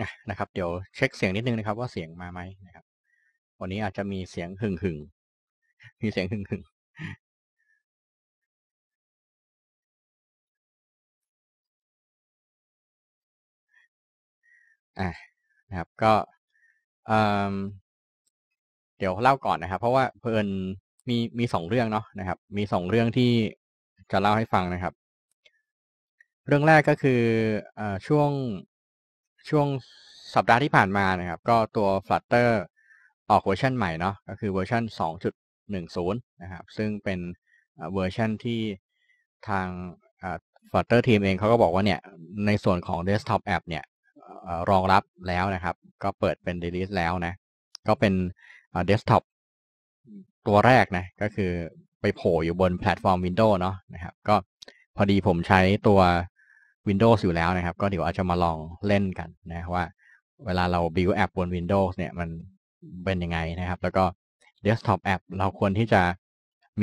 นะครับเดี๋ยวเช็คเสียงนิดนึงนะครับว่าเสียงมาไหมนะครับ วันนี้อาจจะมีเสียงหึ่งหึ่งมีเสียงหึ่งหึ่งอะนะครับ ก็เดี๋ยวเล่าก่อนนะครับ เพราะว่าเพ่อนมีมีสองเรื่องเนาะนะครับ มีสองเรื่องที่จะเล่าให้ฟังนะครับ เรื่องแรกก็คืออช่วงช่วงสัปดาห์ที่ผ่านมานะครับ ก็ตัว Flutter ออกเวอร์ชันใหม่เนาะก็คือเวอร์ชัน2.10 นะครับซึ่งเป็นเวอร์ชันที่ทาง Flutter ทีมเองเขาก็บอกว่าเนี่ยในส่วนของ Desktop App เนี่ยรองรับแล้วนะครับ ก็เปิดเป็น release แล้วนะ ก็เป็น Desktop ตัวแรกนะก็คือไปโผล่อยู่บนแพลตฟอร์ม Windows เนาะนะครับ ก็พอดีผมใช้ตัว Windows อยู่แล้วนะครับ ก็เดี๋ยวอาจจะมาลองเล่นกันนะว่า เวลาเรา build แอปบน Windows เนี่ยมันเป็นยังไงนะครับ แล้วก็ Desktop แอปเราควรที่จะ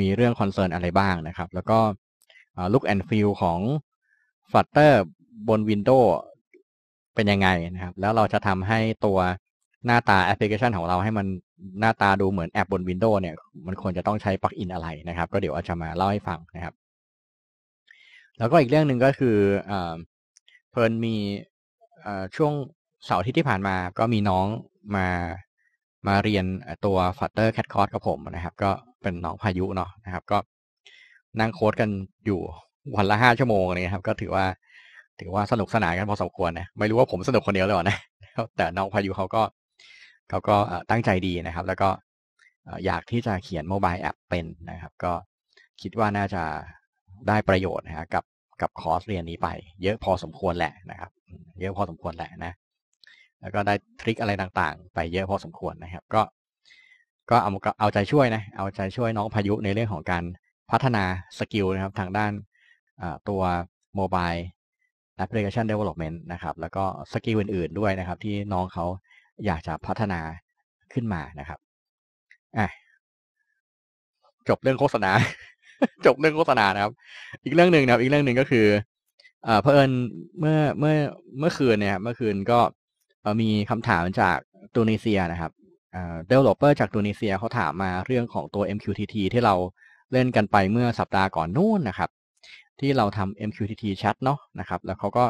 มีเรื่องคอนเซิร์นอะไรบ้างนะครับ แล้วก็ look and feel ของ Flutter บน Windows เป็นยังไงนะครับแล้วเราจะทำให้ตัวหน้าตาแอปพลิเคชันของเราให้มันหน้าตาดูเหมือนแอปบน Windows เนี่ย มันควรจะต้องใช้ปลั๊กอินอะไรนะครับ ก็เดี๋ยวอาจจะมาเล่าให้ฟังนะครับแล้วก็อีกเรื่องหนึ่งก็คืออเพิร์นมีช่วงเสาร์ที่ที่ผ่านมา ก็มีน้องมามาเรียนตัวฟัตเตอร์แคดคอร์สกับผมนะครับก็เป็นน้องพายุเนาะนะครับ ก็นั่งโค้ดกันอยู่วันละห้าชั่วโมงนี่ครับก็ถือว่าถือว่าสนุกสนานกันพอสมควรนะ ไม่รู้ว่าผมสนุกคนเดียวหรือเปล่านะ แต่น้องพายุเขาก็เขาก็ตั้งใจดีนะครับ แล้วก็อยากที่จะเขียนโมบายแอปเป็นนะครับ ก็คิดว่าน่าจะได้ประโยชน์นะครับกับกับคอร์สเรียนนี้ไปเยอะพอสมควรแหละนะครับ เยอะพอสมควรแหละนะ แล้วก็ได้ทริคอะไรต่างๆไปเยอะพอสมควรนะครับก็ก็เอาเอาใจช่วยนะ เอาใจช่วยน้องพายุในเรื่องของการพัฒนาสกิลนะครับ ทางด้านตัวโมบายแอปพลิเคชันเดเวล็อปเมนต์นะครับแล้วก็สกิลอื่นๆด้วยนะครับที่น้องเขาอยากจะพัฒนาขึ้นมานะครับอ่ะจบเรื่องโฆษณาจบเรื่องโฆษณานะครับ อีกเรื่องหนึ่งนะครับอีกเรื่องหนึ่งก็คืออเพอเอิญเมื่อเมื่อเมื่อคืนเนี่ยเมื่อคืนก็มีคำถามจากตุนิเซียนะครับเดเวลลอปเปอร์จากตุนิเซียเขาถามมาเรื่องของตัว MQTT ที่เราเล่นกันไปเมื่อสัปดาห์ก่อนนู่นนะครับ ที่เราทำ MQTT chat เนาะนะครับ แล้วเขาก็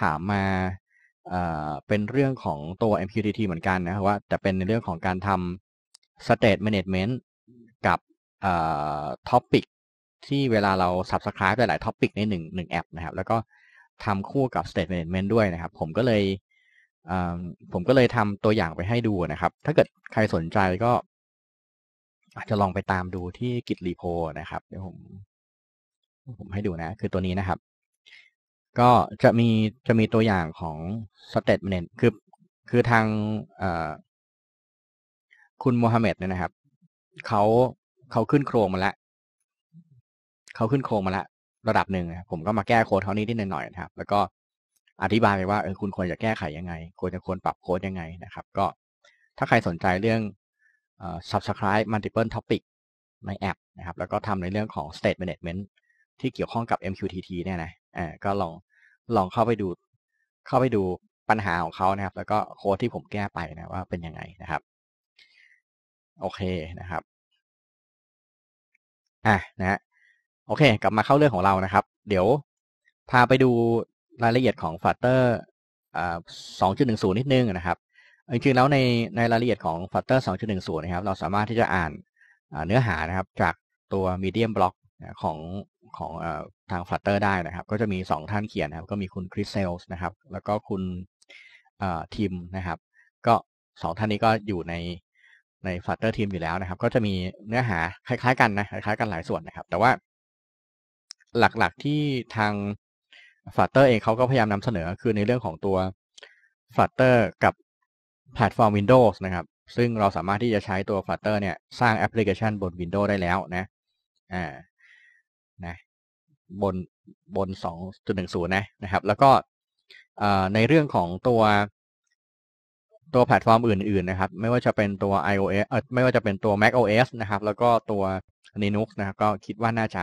ถามมาเป็นเรื่องของตัว MQTT เหมือนกันนะว่าจะเป็นในเรื่องของการทำ state management กับ topic ที่เวลาเรา subscribe หลายท็อปิกในหนึ่งหนึ่งแอปนะครับ แล้วก็ทำคู่กับ state management ด้วยนะครับ ผมก็เลยผมก็เลยทำตัวอย่างไปให้ดูนะครับ ถ้าเกิดใครสนใจก็ อาจจะลองไปตามดูที่กิจรีโพนะครับ เดี๋ยวผม ผมให้ดูนะ คือตัวนี้นะครับ ก็จะมีจะมีตัวอย่างของ state management คือ คือทางคุณโมฮัมเหม็ดเนี่ยนะครับเขาเขาขึ้นโครงมาแล้วเขาขึ้นโครงมาละระดับหนึ่ง ผมก็มาแก้โค้ดเขานี้นิดหน่อยนะครับแล้วก็อธิบายไปว่าเออคุณควรจะแก้ไขยังไงควรจะควรปรับโค้ดยังไงนะครับก็ถ้าใครสนใจเรื่อง subscribe multiple topic ในแอปนะครับ แล้วก็ทำในเรื่องของ state management ที่เกี่ยวข้องกับ MQTT เนี่ยนะอ่าก็ลองลองเข้าไปดูเข้าไปดูปัญหาของเขานะครับ แล้วก็โค้ดที่ผมแก้ไปนะว่าเป็นยังไงนะครับ โอเคนะครับอ่ะนะโอเคกลับมาเข้าเรื่องของเรานะครับ เดี๋ยวพาไปดูรายละเอียดของ f ร์สองจ2.10 นิดนึงนะครับจริงๆแล้วในในรายละเอียดของ f ร์สองจ2.10 นะครับเราสามารถที่จะอ่านเนื้อหานะครับจากตัว Medium บล็อกของของทาง f ตเตอร์ได้นะครับ ก็จะมี 2 ท่านเขียนนะครับก็มีคุณคริสเซลส์นะครับแล้วก็คุณทีมนะครับ ก็ 2 ท่านนี้ก็อยู่ในในฟัตเตอร์ทีมอยู่แล้วนะครับก็จะมีเนื้อหาคล้ายๆกันนะคล้ายๆกันหลายส่วนนะครับ แต่ว่าหลักๆ ที่ทาง Flutter เองเขาก็พยายามนำเสนอคือในเรื่องของตัว Flutter กับแพลตฟอร์ม Windows นะครับ ซึ่งเราสามารถที่จะใช้ตัว Flutter เนี่ยสร้างแอปพลิเคชันบน Windows ได้แล้วนะอ่านะบนบน 2.10นะนะครับ แล้วก็ในเรื่องของตัวตัวแพลตฟอร์มอื่นๆ นะครับ ไม่ว่าจะเป็นตัว iOS ไม่ว่าจะเป็นตัว macOS นะครับ แล้วก็ตัว Linux นะครับก็คิดว่าน่าจะ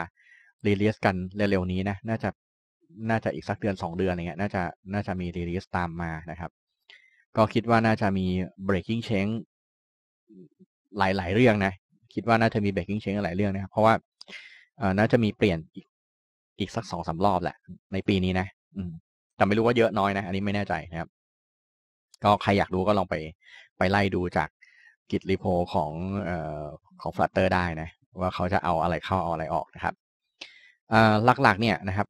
รีลีสกันเร็วๆ นี้นะ น่าจะ น่าจะอีกสักเดือน2เดือนอะไรเงี้ย น่าจะน่าจะมีรีลีสตามมานะครับ ก็คิดว่าน่าจะมี breaking change หลายๆ เรื่องนะ คิดว่าน่าจะมี breaking change หลายเรื่องนะครับเพราะว่าน่าจะมีเปลี่ยนอีกอีกสักสองสารอบแหละ ในปีนี้นะแต่ไม่รู้ว่าเยอะน้อย นะ อันนี้ไม่แน่ใจนะครับ ก็ใครอยากรู้ก็ลองไปไปไล่ดูจากกิจรีโพของอของ Flutter ได้นะ ว่าเขาจะเอาอะไรเข้าเอาอะไรออกนะครับหลักๆ เนี่ยนะครับ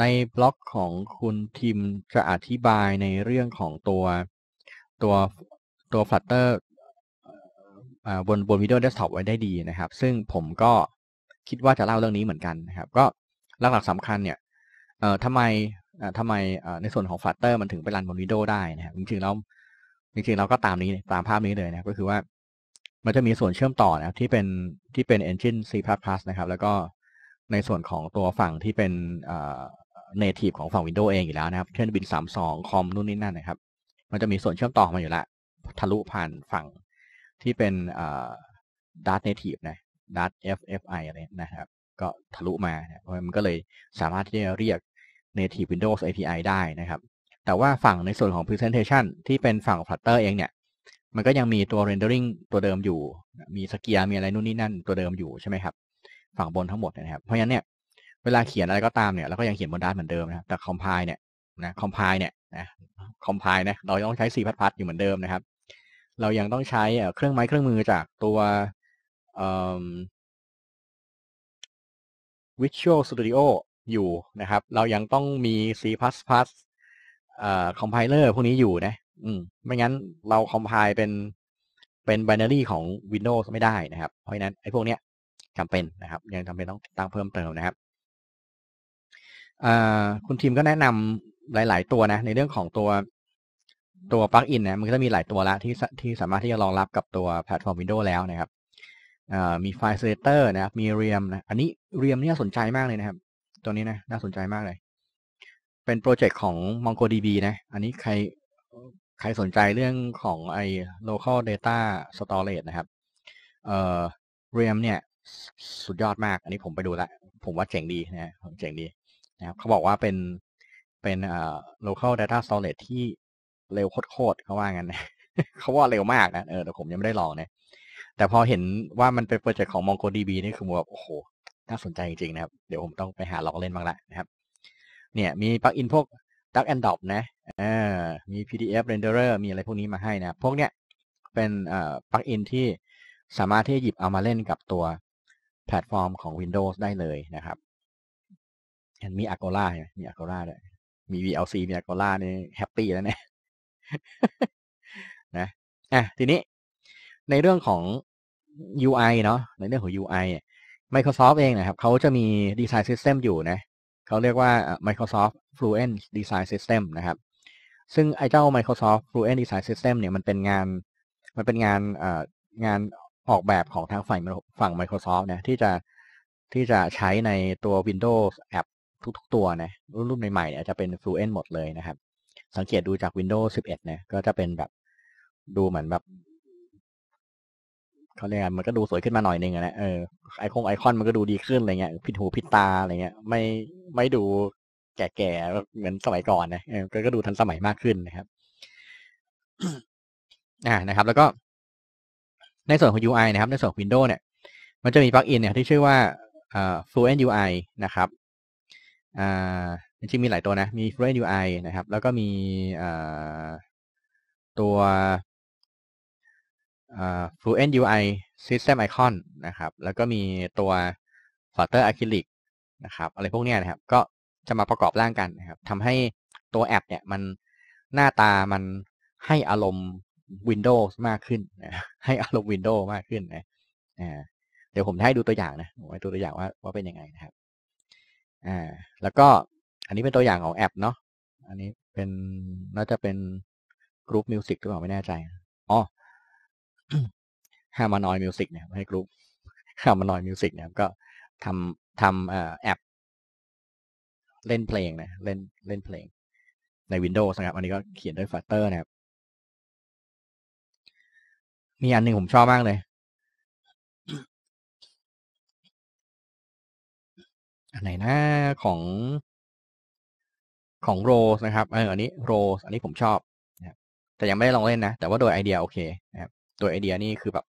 ในบล็อกของคุณทีมจะอธิบายในเรื่องของตัวตัวตัวฟลัตเตอร์บนบนวิดีโอเดสก์ท็อปไว้ได้ดีนะครับซึ่งผมก็คิดว่าจะเล่าเรื่องนี้เหมือนกันนะครับ ก็หลักๆสำคัญเนี่ยทำไมทำไมในส่วนของฟลัตเตอร์มันถึงไปรันบนวิดีโอได้นะครับจริงๆแล้วจริงๆเราก็ตามนี้ตามภาพนี้เลยนะก็คือว่ามันจะมีส่วนเชื่อมต่อนะครับที่เป็นที่เป็น Engine C++ นะครับแล้วก็ในส่วนของตัวฝั่งที่เป็นเนทีฟของฝั่ง Windows เองอยู่แล้วนะครับ เช่นบินสสามองคอมนู่นนี่นั่นนะครับ มันจะมีส่วนเชื่อมต่อมาอยู่ละ ทะลุผ่านฝั่งที่เป็นดัตเนทีฟนะดัตเอฟเอะไรนะครับ ก็ทะลุมาเพราะมันก็เลยสามารถที่จะเรียก Native Windows API ได้นะครับ แต่ว่าฝั่งในส่วนของ Presentation ที่เป็นฝั่ง Flutter เองเนี่ย มันก็ยังมีตัว Rendering ตัวเดิมอยู่ มีสเกียมีอะไรนู่นนี่นั่นตัวเดิมอยู่ใช่ไหมครับฝั่งบนทั้งหมดนะครับ เพราะฉะนั้นเนี่ยเวลาเขียนอะไรก็ตามเนี่ยเราก็ยังเขียนบนด้านเหมือนเดิมนะครับแต่คอมไพล์เนี่ยนะคอมไพล์เนี่ยนะคอมไพล์นะ เราต้องใช้สีพัดพัดอยู่เหมือนเดิมนะครับ เรายังต้องใช้เครื่องไม้เครื่องมือจากตัว Visual Studio อยู่นะครับ เรายังต้องมี C++ คอมไพเลอร์พวกนี้อยู่นะ อืมไม่งั้นเราคอมไพล์เป็นเป็นไบนารีของ Windows ไม่ได้นะครับ เพราะฉะนั้นไอ้พวกเนี้ยจำเป็นนะครับยังจำเป็นต้องติดตั้งเพิ่มเติมนะครับคุณทีมก็แนะนำหลาย ๆ ตัวนะ ในเรื่องของตัวตัวปลั๊กอินนะมันก็จะมีหลายตัวละที่ที่สามารถที่จะรองรับกับตัวแพลตฟอร์มวินโดว์แล้วนะครับมีไฟล์เซเตอร์นะครับมีเรียมนะอันนี้เรียมนี่น่าสนใจมากเลยนะครับ ตัวนี้นะน่าสนใจมากเลย เป็นโปรเจกต์ของ MongoDB นะ อันนี้ใครใครสนใจเรื่องของไอ้ local data storage นะครับเอ่อมเนี่ยสุดยอดมาก อันนี้ผมไปดูแล้ว ผมว่าเจ๋งดีนะผมเจ๋งดีนะครับ เขาบอกว่าเป็นเป็นเอ่อ local data storage ที่เร็วโคตรรเขาว่างั้นะเขาว่าเร็วมากนะ เออแต่ผมยังไม่ได้ลองนะ แต่พอเห็นว่ามันเป็นโปรเจกต์ของ MongoDB นี่คือแบบโอ้โห น่าสนใจจริง ๆ นะครับ เดี๋ยวผมต้องไปหาลองเล่นบ้างละนะครับ เนี่ย มีปลั๊กอินพวก Duck and Drop นะมี PDF renderer มีอะไรพวกนี้มาให้นะ พวกเนี้ยเป็นเอ่อปลั๊กอินที่สามารถที่จะหยิบเอามาเล่นกับตัวแพลตฟอร์ม ของ Windows ได้เลยนะครับ มี Agora มมี Agora ด้วยมี VLC มี Agora นี่แฮปปี้แล้วเนี่ยนะ อ่ะ ทีนี้ในเรื่องของ UI เนาะในเรื่องของ UI Microsoft เองนะครับ เขาจะมี Design System อยู่นะ เขาเรียกว่า Microsoft Fluent Design System นะครับ ซึ่งไอเจ้า Microsoft Fluent Design System เนี่ย มันเป็นงาน มันเป็นงานงานออกแบบของทางฝั่งฝั่ง Microsoft นะที่จะที่จะใช้ในตัว Windows App ทุก ๆ ตัวนะรุ่นใหม่ๆเนี่ยจะเป็น Fluent หมดเลยนะครับ สังเกตดูจาก Windows 11นะก็จะเป็นแบบดูเหมือนแบบเขาเรียกมันก็ดูสวยขึ้นมาหน่อยนึงนะเออไอคอนไอคอน มันก็ดูดีขึ้นอะไรเงี้ย ผิดหูผิดตาอะไรเงี้ยไม่ไม่ดูแก่ๆ เหมือนสมัยก่อนนะเออก็ดูทันสมัยมากขึ้นนะครับอ่านะครับ แล้วก็ในส่วนของ UI นะครับ ในส่วนของ Windows เนี่ย มันจะมีปลั๊กอินเนี่ยที่ชื่อว่า Fluent UI นะครับจริงมีหลายตัวนะ มี Fluent UI นะครับ แล้วก็มีตัว Fluent UI System Icon นะครับ แล้วก็มีตัว Flutter Acrylic นะครับ อะไรพวกนี้นะครับ ก็จะมาประกอบร่างกันนะครับ ทำให้ตัวแอปเนี่ยมันหน้าตา มันให้อารมณ์ Windows มากขึ้นนะให้อารมณ์ Windows มากขึ้นนะเดี๋ยวผมให้ดูตัวอย่างนะผมให้ดูตัวอย่างว่า ว่าเป็นยังไงนะครับ อ่า แล้วก็ อันนี้เป็นตัวอย่างของแอปเนาะอันนี้เป็นน่าจะเป็นกรุ๊ปมิวสิกหรือเปล่าไม่แน่ใจอ๋อฮามานอยมิวสิกเนี่ยให้กรุ๊ปฮามานอยมิวสิกเนี่ยก็ทำทำแอป เล่นเพลงนะเล่นเล่นเพลงใน Windows นะครับ อันนี้ก็เขียนด้วยฟัตเตอร์นะครับมีอันหนึ่งผมชอบมากเลย อันไหนนะของ ของโรสนะครับเอออันนี้โรสอันนี้ผมชอบนะบแต่ยังไม่ได้ลองเล่นนะ แต่ว่าโดยไอเดียโอเคนะครับตัวไอเดียนี่คือแบบ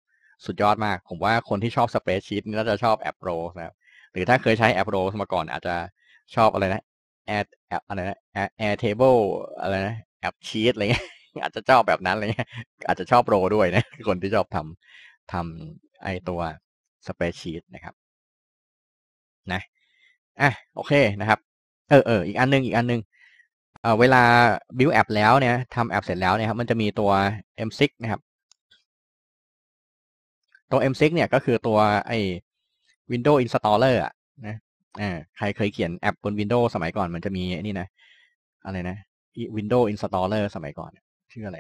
สุดยอดมาก ผมว่าคนที่ชอบสเปซชีตน่าจะชอบแอปโรสนะครับ หรือถ้าเคยใช้แอปโรสมาก่อน อาจจะชอบอะไรนะแอดแอปอะไรนะแอร์เทเบิลอะไรนะ แอปชีตอะไรเงี้ยอาจจะชอบแบบนั้นอะไรเงี้ย อาจจะชอบโปรด้วยนะคนที่ชอบทำทำไอตัว สเปรชีตนะครับ นะ อ่ะ โอเคนะครับ เออเอออีกอันนึงอีกอันนึงเออเวลาบิลแอปแล้วเนี่ยทำแอป เสร็จแล้วเนี่ยครับ มันจะมีตัว m6 นะครับ ตัว m6 เนี่ยก็คือตัวไอ้ Windows Installer อ่ะนะอ่าใครเคยเขียนแอปบน Windows สมัยก่อน มันจะมีนี่นะ อะไรนะ Windows Installer สมัยก่อนชื่ออะไร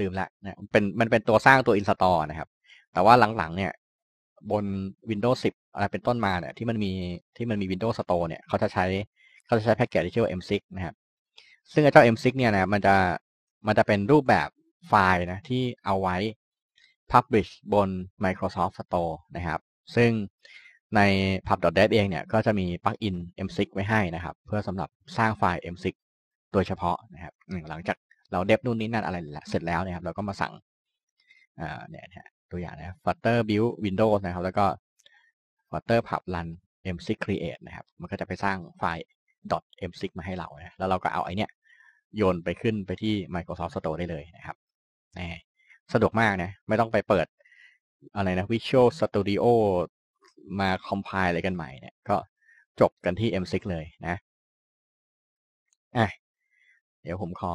ลืมละนะมันเป็นมันเป็นตัวสร้างตัวอินสตอลนะครับ แต่ว่าหลังๆเนี่ย บน Windows 10อะไรเป็นต้นมาเนี่ย ที่มันมีที่มันมี Windows Store เนี่ยเขาจะใช้เขาจะใช้แพ็กเกจที่ชื่อว่า M6 นะครับซึ่งเจ้า M6 เนี่ยนะมันจะมันจะเป็นรูปแบบไฟล์นะที่เอาไว้ Publish บน Microsoft Store นะครับ ซึ่งใน pub.dev เองเนี่ย ก็จะมีปลั๊กอิน M6 ไว้ให้นะครับ เพื่อสำหรับสร้างไฟล์ M6 โดยเฉพาะนะครับหลังจากเราเดบนู่นนี่นั่นอะไรเสร็จแล้วนะครับเราก็มาสั่งเนี่ยนะตัวอย่างนะ flutter build windows นะครับ แล้วก็ flutter pub run m s create นะครับ มันก็จะไปสร้างไฟล์ m s i มาให้เรานะแล้วเราก็เอาไอเนี้ย โยนไปขึ้นไปที่ Microsoft Store ได้เลยนะครับสะดวกมากนะไม่ต้องไปเปิดอะไรนะ Visual Studio มาคอมไพล์อะไรกันใหม่เนี่ยก็จบกันที่ m s เลยนะ อ่ะเดี๋ยวผมขอ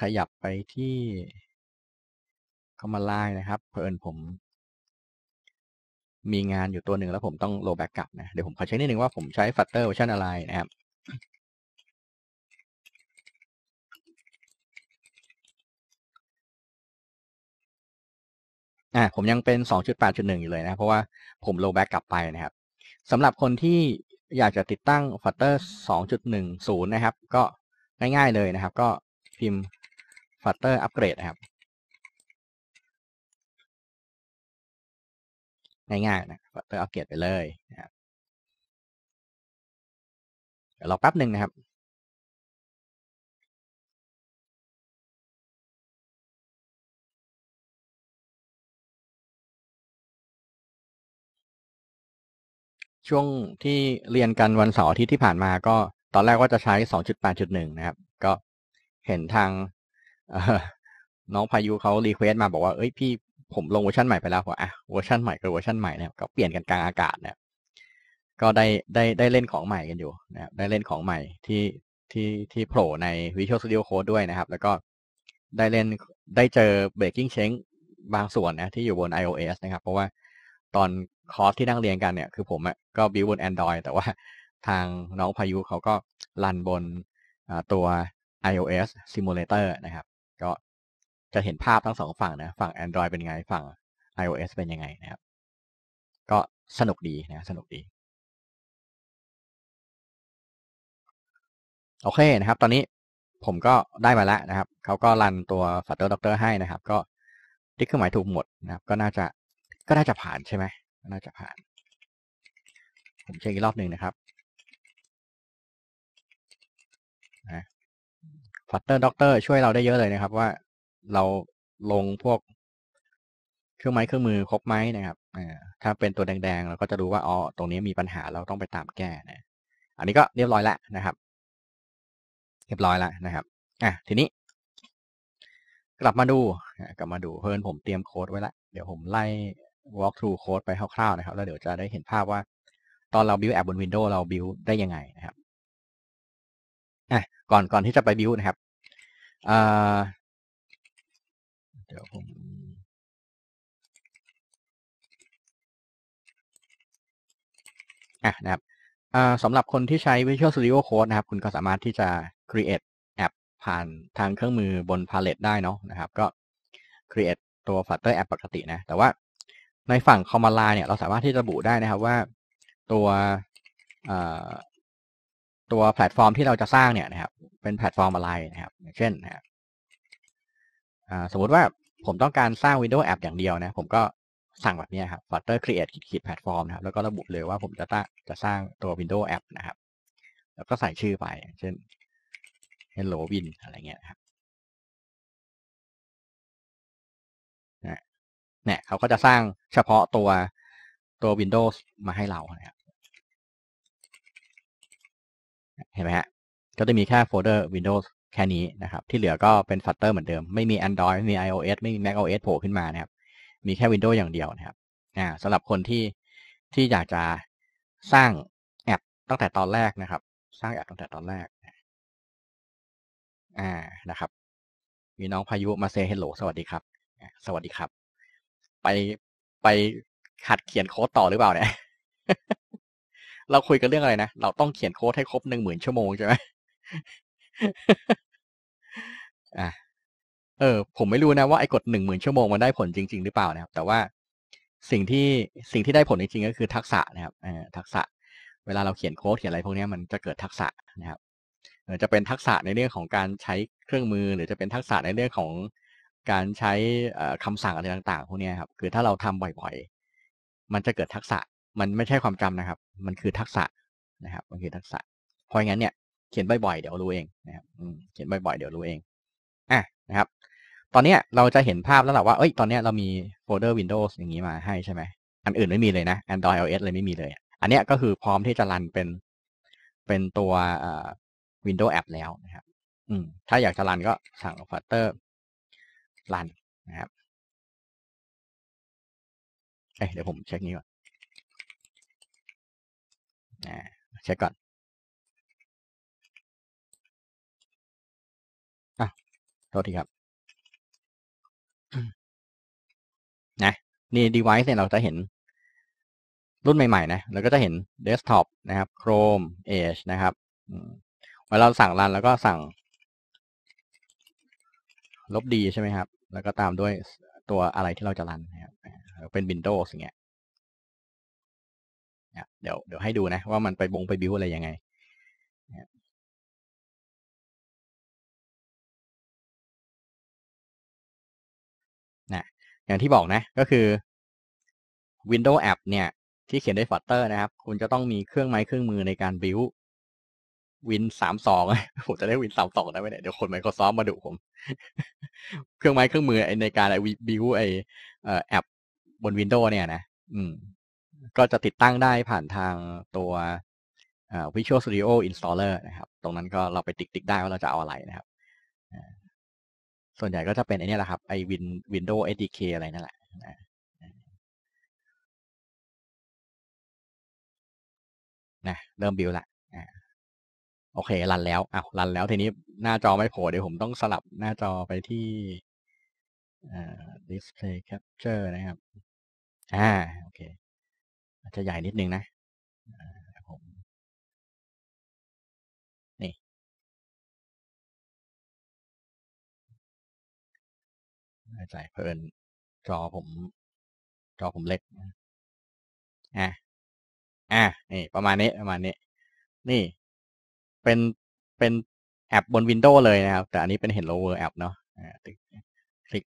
ขยับไปที่เข้ามาไลน์นะครับเพิ่นผมมีงานอยู่ตัวหนึ่งแล้วผมต้องโลแบ็กกลับนะ เดี๋ยวผมขอใช้นิดนึงว่าผมใช้ฟัตเตอร์เวอร์ชันอะไรนะครับ อ่าผมยังเป็น 2.8.1 อยู่เลยนะเพราะว่าผมโลแบ็กกลับไปนะครับสำหรับคนที่อยากจะติดตั้งฟัตเตอร์2.10 นะครับก็ง่ายๆเลยนะครับ ก็พิมพ์ Flutter Upgrade ครับ ง่ายๆนะ Flutter Upgrade ไปเลยนะครับเดี๋ยวรอแป๊บหนึ่งนะครับ ช่วงที่เรียนกันวันเสาร์อาทิตย์ที่ผ่านมาก็ตอนแรกว่าจะใช้ 2.8.1 นะครับ ก็เห็นทางน้องพายุเขารีเควสมาบอกว่า เอ้ยพี่ผมลงเวอร์ชันใหม่ไปแล้วว่าอ่ะเวอร์ชันใหม่กับเวอร์ชันใหม่นะครับก็เปลี่ยนกันกลางอากาศเนะก็ได้ได้ได้เล่นของใหม่กันอยู่นะครับได้เล่นของใหม่ที่ที่ที่โผล่ใน Visual Studio Code ด้วยนะครับ แล้วก็ได้เล่นได้เจอ breaking change บางส่วนนะที่อยู่บน iOS นะครับ เพราะว่าตอนคอร์สที่นั่งเรียนกันเนี่ย คือผมก็บิวบน Android แต่ว่าทางน้องพายุเขาก็รันบนตัว iOS Simulator นะครับ ก็จะเห็นภาพทั้งสองฝั่งนะฝั่ง Android เป็นไง ฝั่ง iOS เป็นยังไงนะครับ ก็สนุกดีนะ สนุกดี โอเคนะครับ ตอนนี้ผมก็ได้มาแล้วนะครับ เขาก็รันตัว Flutter Doctor ให้นะครับ ก็ติ๊กเครื่องหมายถูกหมดนะครับ ก็น่าจะก็น่าจะผ่านใช่ไหมน่าจะผ่านผมเช็คอีกรอบหนึ่งนะครับฟัตเตอร์ด็อกเตอร์ช่วยเราได้เยอะเลยนะครับว่าเราลงพวก เครื่องไม้เครื่องมือครบไหมนะครับถ้าเป็นตัวแดง ๆ เราก็จะรู้ว่าอ๋อตรงนี้มีปัญหาเราต้องไปตามแก้นะอันนี้ก็เรียบร้อยแล้วนะครับ เรียบร้อยแล้วนะครับอ่ะทีนี้ กลับมาดู กลับมาดูเพื่อนผมเตรียมโค้ด ไว้ละเดี๋ยวผมไล่ walk through โค้ดไปคร่าวๆนะครับ แล้วเดี๋ยวจะได้เห็นภาพว่า ตอนเรา build แอปบน Windows เรา build ได้ยังไงนะครับ อ่ะก่อนก่อนที่จะไปบิวนะครับเดี๋ยวผม อ่ะนะครับ สำหรับคนที่ใช้ Visual Studio Code นะครับ คุณก็สามารถที่จะ create แอปผ่านทางเครื่องมือบน Palette ได้เนาะนะครับ ก็ create ตัว Flutter App ปกตินะ แต่ว่าในฝั่ง Command Line เนี่ย เราสามารถที่จะระบุได้นะครับว่าตัวตัวแพลตฟอร์มที่เราจะสร้างเนี่ยนะครับ เป็นแพลตฟอร์มอะไรนะครับเช่นนะครับสมมติว่าผมต้องการสร้าง Windows App อย่างเดียวนะ ผมก็สั่งแบบนี้ครับ Flutter Create ขีดแพลตฟอร์มนะครับแล้วก็ระบุเลยว่าผมจะตั้งจะสร้างตัว Windows App นะครับ แล้วก็ใส่ชื่อไป เช่น Hello Win อะไรเงี้ยครับเนี่ยเขาก็จะสร้างเฉพาะตัวตัว Windows มาให้เรานะครับห็นไหมฮะ ก็จะมีแค่โฟลเดอร์ Windows แค่นี้นะครับ ที่เหลือก็เป็นฟัตเตอร์เหมือนเดิม ไม่มี Android ไม่มี iOS ไม่มี macOS โผล่ขึ้นมานะครับ มีแค่ Windows อย่างเดียวนะครับอ่าสำหรับคนที่ที่อยากจะสร้างแอปตั้งแต่ตอนแรกนะครับ สร้าง แอปตั้งแต่ตอนแรกอ่านะครับมีน้องพายุมาเซเฮลโลสวัสดีครับ สวัสดีครับ ไปไปขัดเขียนโค้ดต่อหรือเปล่าเนี่ยเราคุยกันเรื่องอะไรนะ เราต้องเขียนโค้ดให้ครบหนึ่งหมื่นชั่วโมงใช่ไหมอ่าเออ ผมไม่รู้นะว่าไอ้กฎหนึ่งหมื่นชั่วโมงมันได้ผลจริง ๆหรือเปล่านะครับ แต่ว่าสิ่งที่สิ่งที่ได้ผลจริงๆ ก็คือทักษะนะครับอทักษะ เวลาเราเขียนโค้ดเขียนอะไรพวกนี้มันจะเกิดทักษะนะครับจะเป็นทักษะในเรื่องของการใช้เครื่องมือ หรือจะเป็นทักษะในเรื่องของการใช้คำสั่งอะไรต่าง ๆ พวกนี้ครับ คือถ้าเราทำบ่อยๆ มันจะเกิดทักษะมันไม่ใช่ความจำนะครับ มันคือทักษะนะครับ มันคือทักษะเพราะงั้นเนี่ยเขียนบ่อยๆ เดี๋ยวรู้เองนะครับเขียนบ่อยๆ เดี๋ยวรู้เอง อ่ะนะครับ ตอนนี้เราจะเห็นภาพแล้วแหละว่า เอ้ย ตอนนี้เรามีโฟลเดอร์ Windows อย่างนี้มาให้ ใช่ไหม อันอื่นไม่มีเลยนะ Android o s เลยไม่มีเลย อันนี้ก็คือพร้อมที่จะรันเป็น เป็นตัววิน Windows App แล้วนะครับ อืม ถ้าอยากจะรันก็สั่งฟัตเตอร์รันนะครับเเดี๋ยวผมเช็คนี้ก่อนเช็คก่อนอะโทษทีครับ นะนี่ device เนี่ยเราจะเห็น รุ่นใหม่ๆนะเราก็จะเห็น desktop นะครับ Chrome Edge นะครับเวลาเราสั่งรันแล้วก็สั่ง ลบดีใช่ไหมครับ แล้วก็ตามด้วยตัวอะไรที่เราจะรันนะครับ เป็น Windows อย่างเงี้ยเดี๋ยวเดี๋ยวให้ดูนะ ว่ามันไปบงไปบิวอะไรยังไง นะอย่างที่บอกนะ ก็คือ Windows App เนี่ย ที่เขียนด้วยฟอตเตอร์นะครับคุณจะต้องมีเครื่องไม้เครื่องมือในการบิววินสามสองผมจะได้วินสามสองได้ไหมเนี่ยเดี๋ยวคนไมโครซอฟมาดุผมเครื่องไม้เครื่องมือในการบิวไอแอป บน Windows เนี่ยนะอืมก็จะติดตั้งได้ผ่านทางตัว Visual Studio Installer นะครับ ตรงนั้นก็เราไปติ๊กติ๊กได้ว่าเราจะเอาอะไรนะครับ ส่วนใหญ่ก็จะเป็นไอ้นี่แหละครับ ไอ้วิน Windows SDK อะไรนั่นแหละนะเริ่มบิลละโอเค รันแล้ว อ้าว รันแล้วทีนี้หน้าจอไม่โผล่ เดี๋ยวผมต้องสลับหน้าจอไปที่ display capture นะครับ อ่า โอเคาจจะใหญ่นิดนึงนะผมนี่ใส่เพิ่นจอผม จอผมเล็กอ่ะ อ่ะ นี่ประมาณนี้ประมาณนี้ นี่เป็นเป็นแอปบนวินโดว์เลยนะครับ แต่อันนี้เป็นเห็นโลเวอร์แอปเนาะคลิก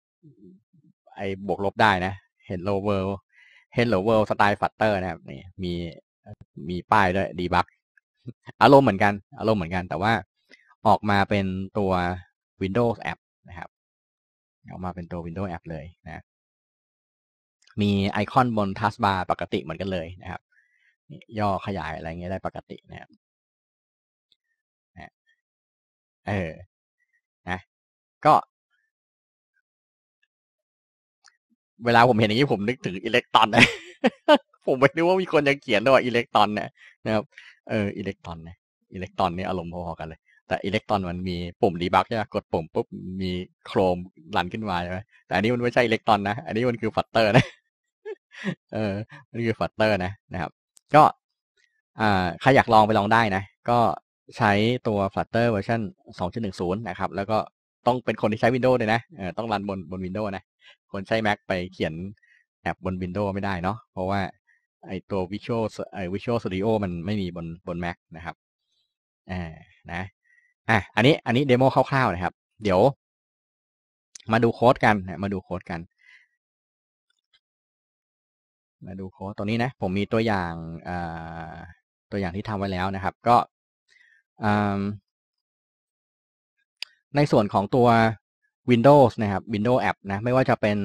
ไอ้บวกลบได้นะ เห็นโลเวอร์ Hello World ตล์ฟัตเตอร์นะครับ นี่มีมีป้ายด้วยดีบักอารมณ์เหมือนกันอารมณ์เหมือนกัน แต่ว่าออกมาเป็นตัว Windows App นะครับ ออกมาเป็นตัว Windows App เลยนะ มีไอคอนบนทัสบาร์ปกติเหมือนกันเลยนะครับย่อขยายอะไรเงี้ยได้ปกตินะครับเออนะ ก็เวลาผมเห็นอย่างนี้ผมนึกถึงอิเล็กตรอนนะผมไม่รู้ว่ามีคนจะเขียนด้วยอิเล็กตรอนเนี่ยนะครับ เอออิเล็กตรอนเนี่ยอิเล็กตรอนนี่อารมณ์พอๆกันเลย แต่อิเล็กตรอนมันมีปุ่มดีบักใช่ไหมกดปุ่มปุ๊บมีโครมรันขึ้นมาใช่ไหมแต่อันนี้มันไม่ใช่อิเล็กตรอนนะ อันนี้มันคือฟัตเตอร์ นะ เออมันคือฟัตเตอร์นะนะครับ ก็อ่าใครอยากลองไปลองได้นะ ก็ใช้ตัวฟัตเตอร์ เวอร์ชัน2.10 นะครับ แล้วก็ต้องเป็นคนที่ใช้ Windows เลยนะต้องรันบนบน Windows นะคนใช้ Mac ไปเขียนแอปบน Windows ไม่ได้เนาะเพราะว่า ไอตัว Visual ไอ Visual Studio มันไม่มีบนบน Mac นะครับอ่านะอ่ะอันนี้อันนี้เดโมคร่าวๆนะครับ เดี๋ยวมาดูโค้ดกันมาดูโค้ดกัน มาดูโค้ดตัวนี้นะ ผมมีตัวอย่างตัวอย่างที่ทำไว้แล้วนะครับ ก็ ในส่วนของตัว Windows นะครับ Windows App นะไม่ว่าจะเป็น